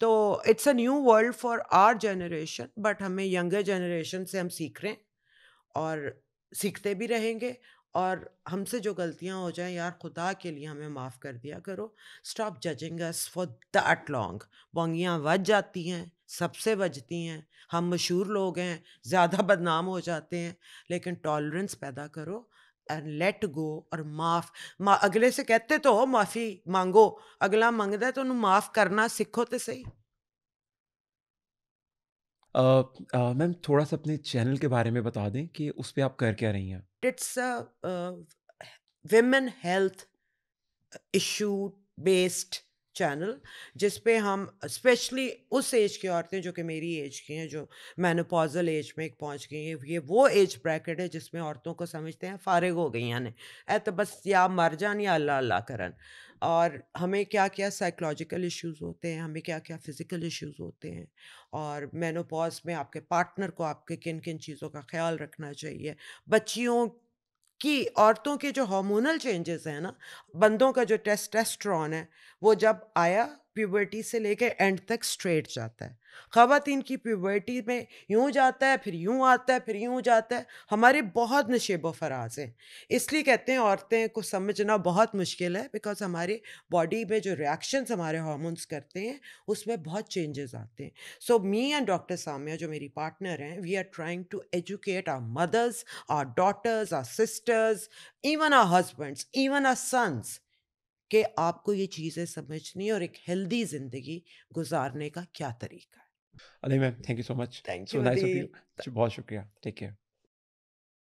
तो it's a new world for our generation but हमें यंगर जनरेशन से हम सीख रहे हैं और सीखते भी रहेंगे और हमसे जो गलतियाँ हो जाएं यार खुदा के लिए हमें माफ़ कर दिया करो stop judging us for that long बोंगियाँ बज जाती हैं सबसे बजती हैं हम मशहूर लोग हैं ज़्यादा (laughs) बदनाम हो जाते हैं लेकिन टॉलरेंस पैदा करो एंड लेट गो और माफ मा अगले से कहते तो हो माफ़ी मांगो अगला मंगता है तो उन्होंने माफ़ करना सीखो तो सही मैम थोड़ा सा अपने चैनल के बारे में बता दें कि उस पर आप कर क्या रही हैं it's women health issue based channel जिस पे हम स्पेशली उस एज की औरतें जो कि मेरी एज की हैं जो मैनोपॉजल एज में एक पहुंच गई हैं ये वो एज ब्रैकेट है जिसमें औरतों को समझते हैं फारिग हो गई हैं ने ऐ तो बस या मर जान या अल्लाह अल्लाह करन और हमें क्या क्या साइकोलॉजिकल इश्यूज होते हैं हमें क्या क्या फिज़िकल इश्यूज होते हैं और मेनोपॉज में आपके पार्टनर को आपके किन किन चीज़ों का ख्याल रखना चाहिए बच्चियों कि औरतों के जो हार्मोनल चेंजेस हैं ना बंदों का जो टेस्टेस्ट्रॉन है वो जब आया प्यूबर्टी से लेके एंड तक स्ट्रेट जाता है ख़वातीन की प्यूबर्टी में यूँ जाता है फिर यूँ आता है फिर यूँ जाता है हमारे बहुत नशेब फराज हैं इसलिए कहते हैं औरतें को समझना बहुत मुश्किल है बिकॉज हमारे बॉडी में जो रिएक्शंस हमारे हॉर्मोन्स करते हैं उसमें बहुत चेंजेस आते हैं so me and doctor Samia जो मेरी पार्टनर हैं we are trying to educate our mothers our daughters our sisters even our husbands even our sons कि आपको ये चीज़ें समझनी और एक हेल्दी ज़िंदगी गुजारने का क्या तरीका है Ali ma'am thank you so much thank you बहुत शुक्रिया टेक केयर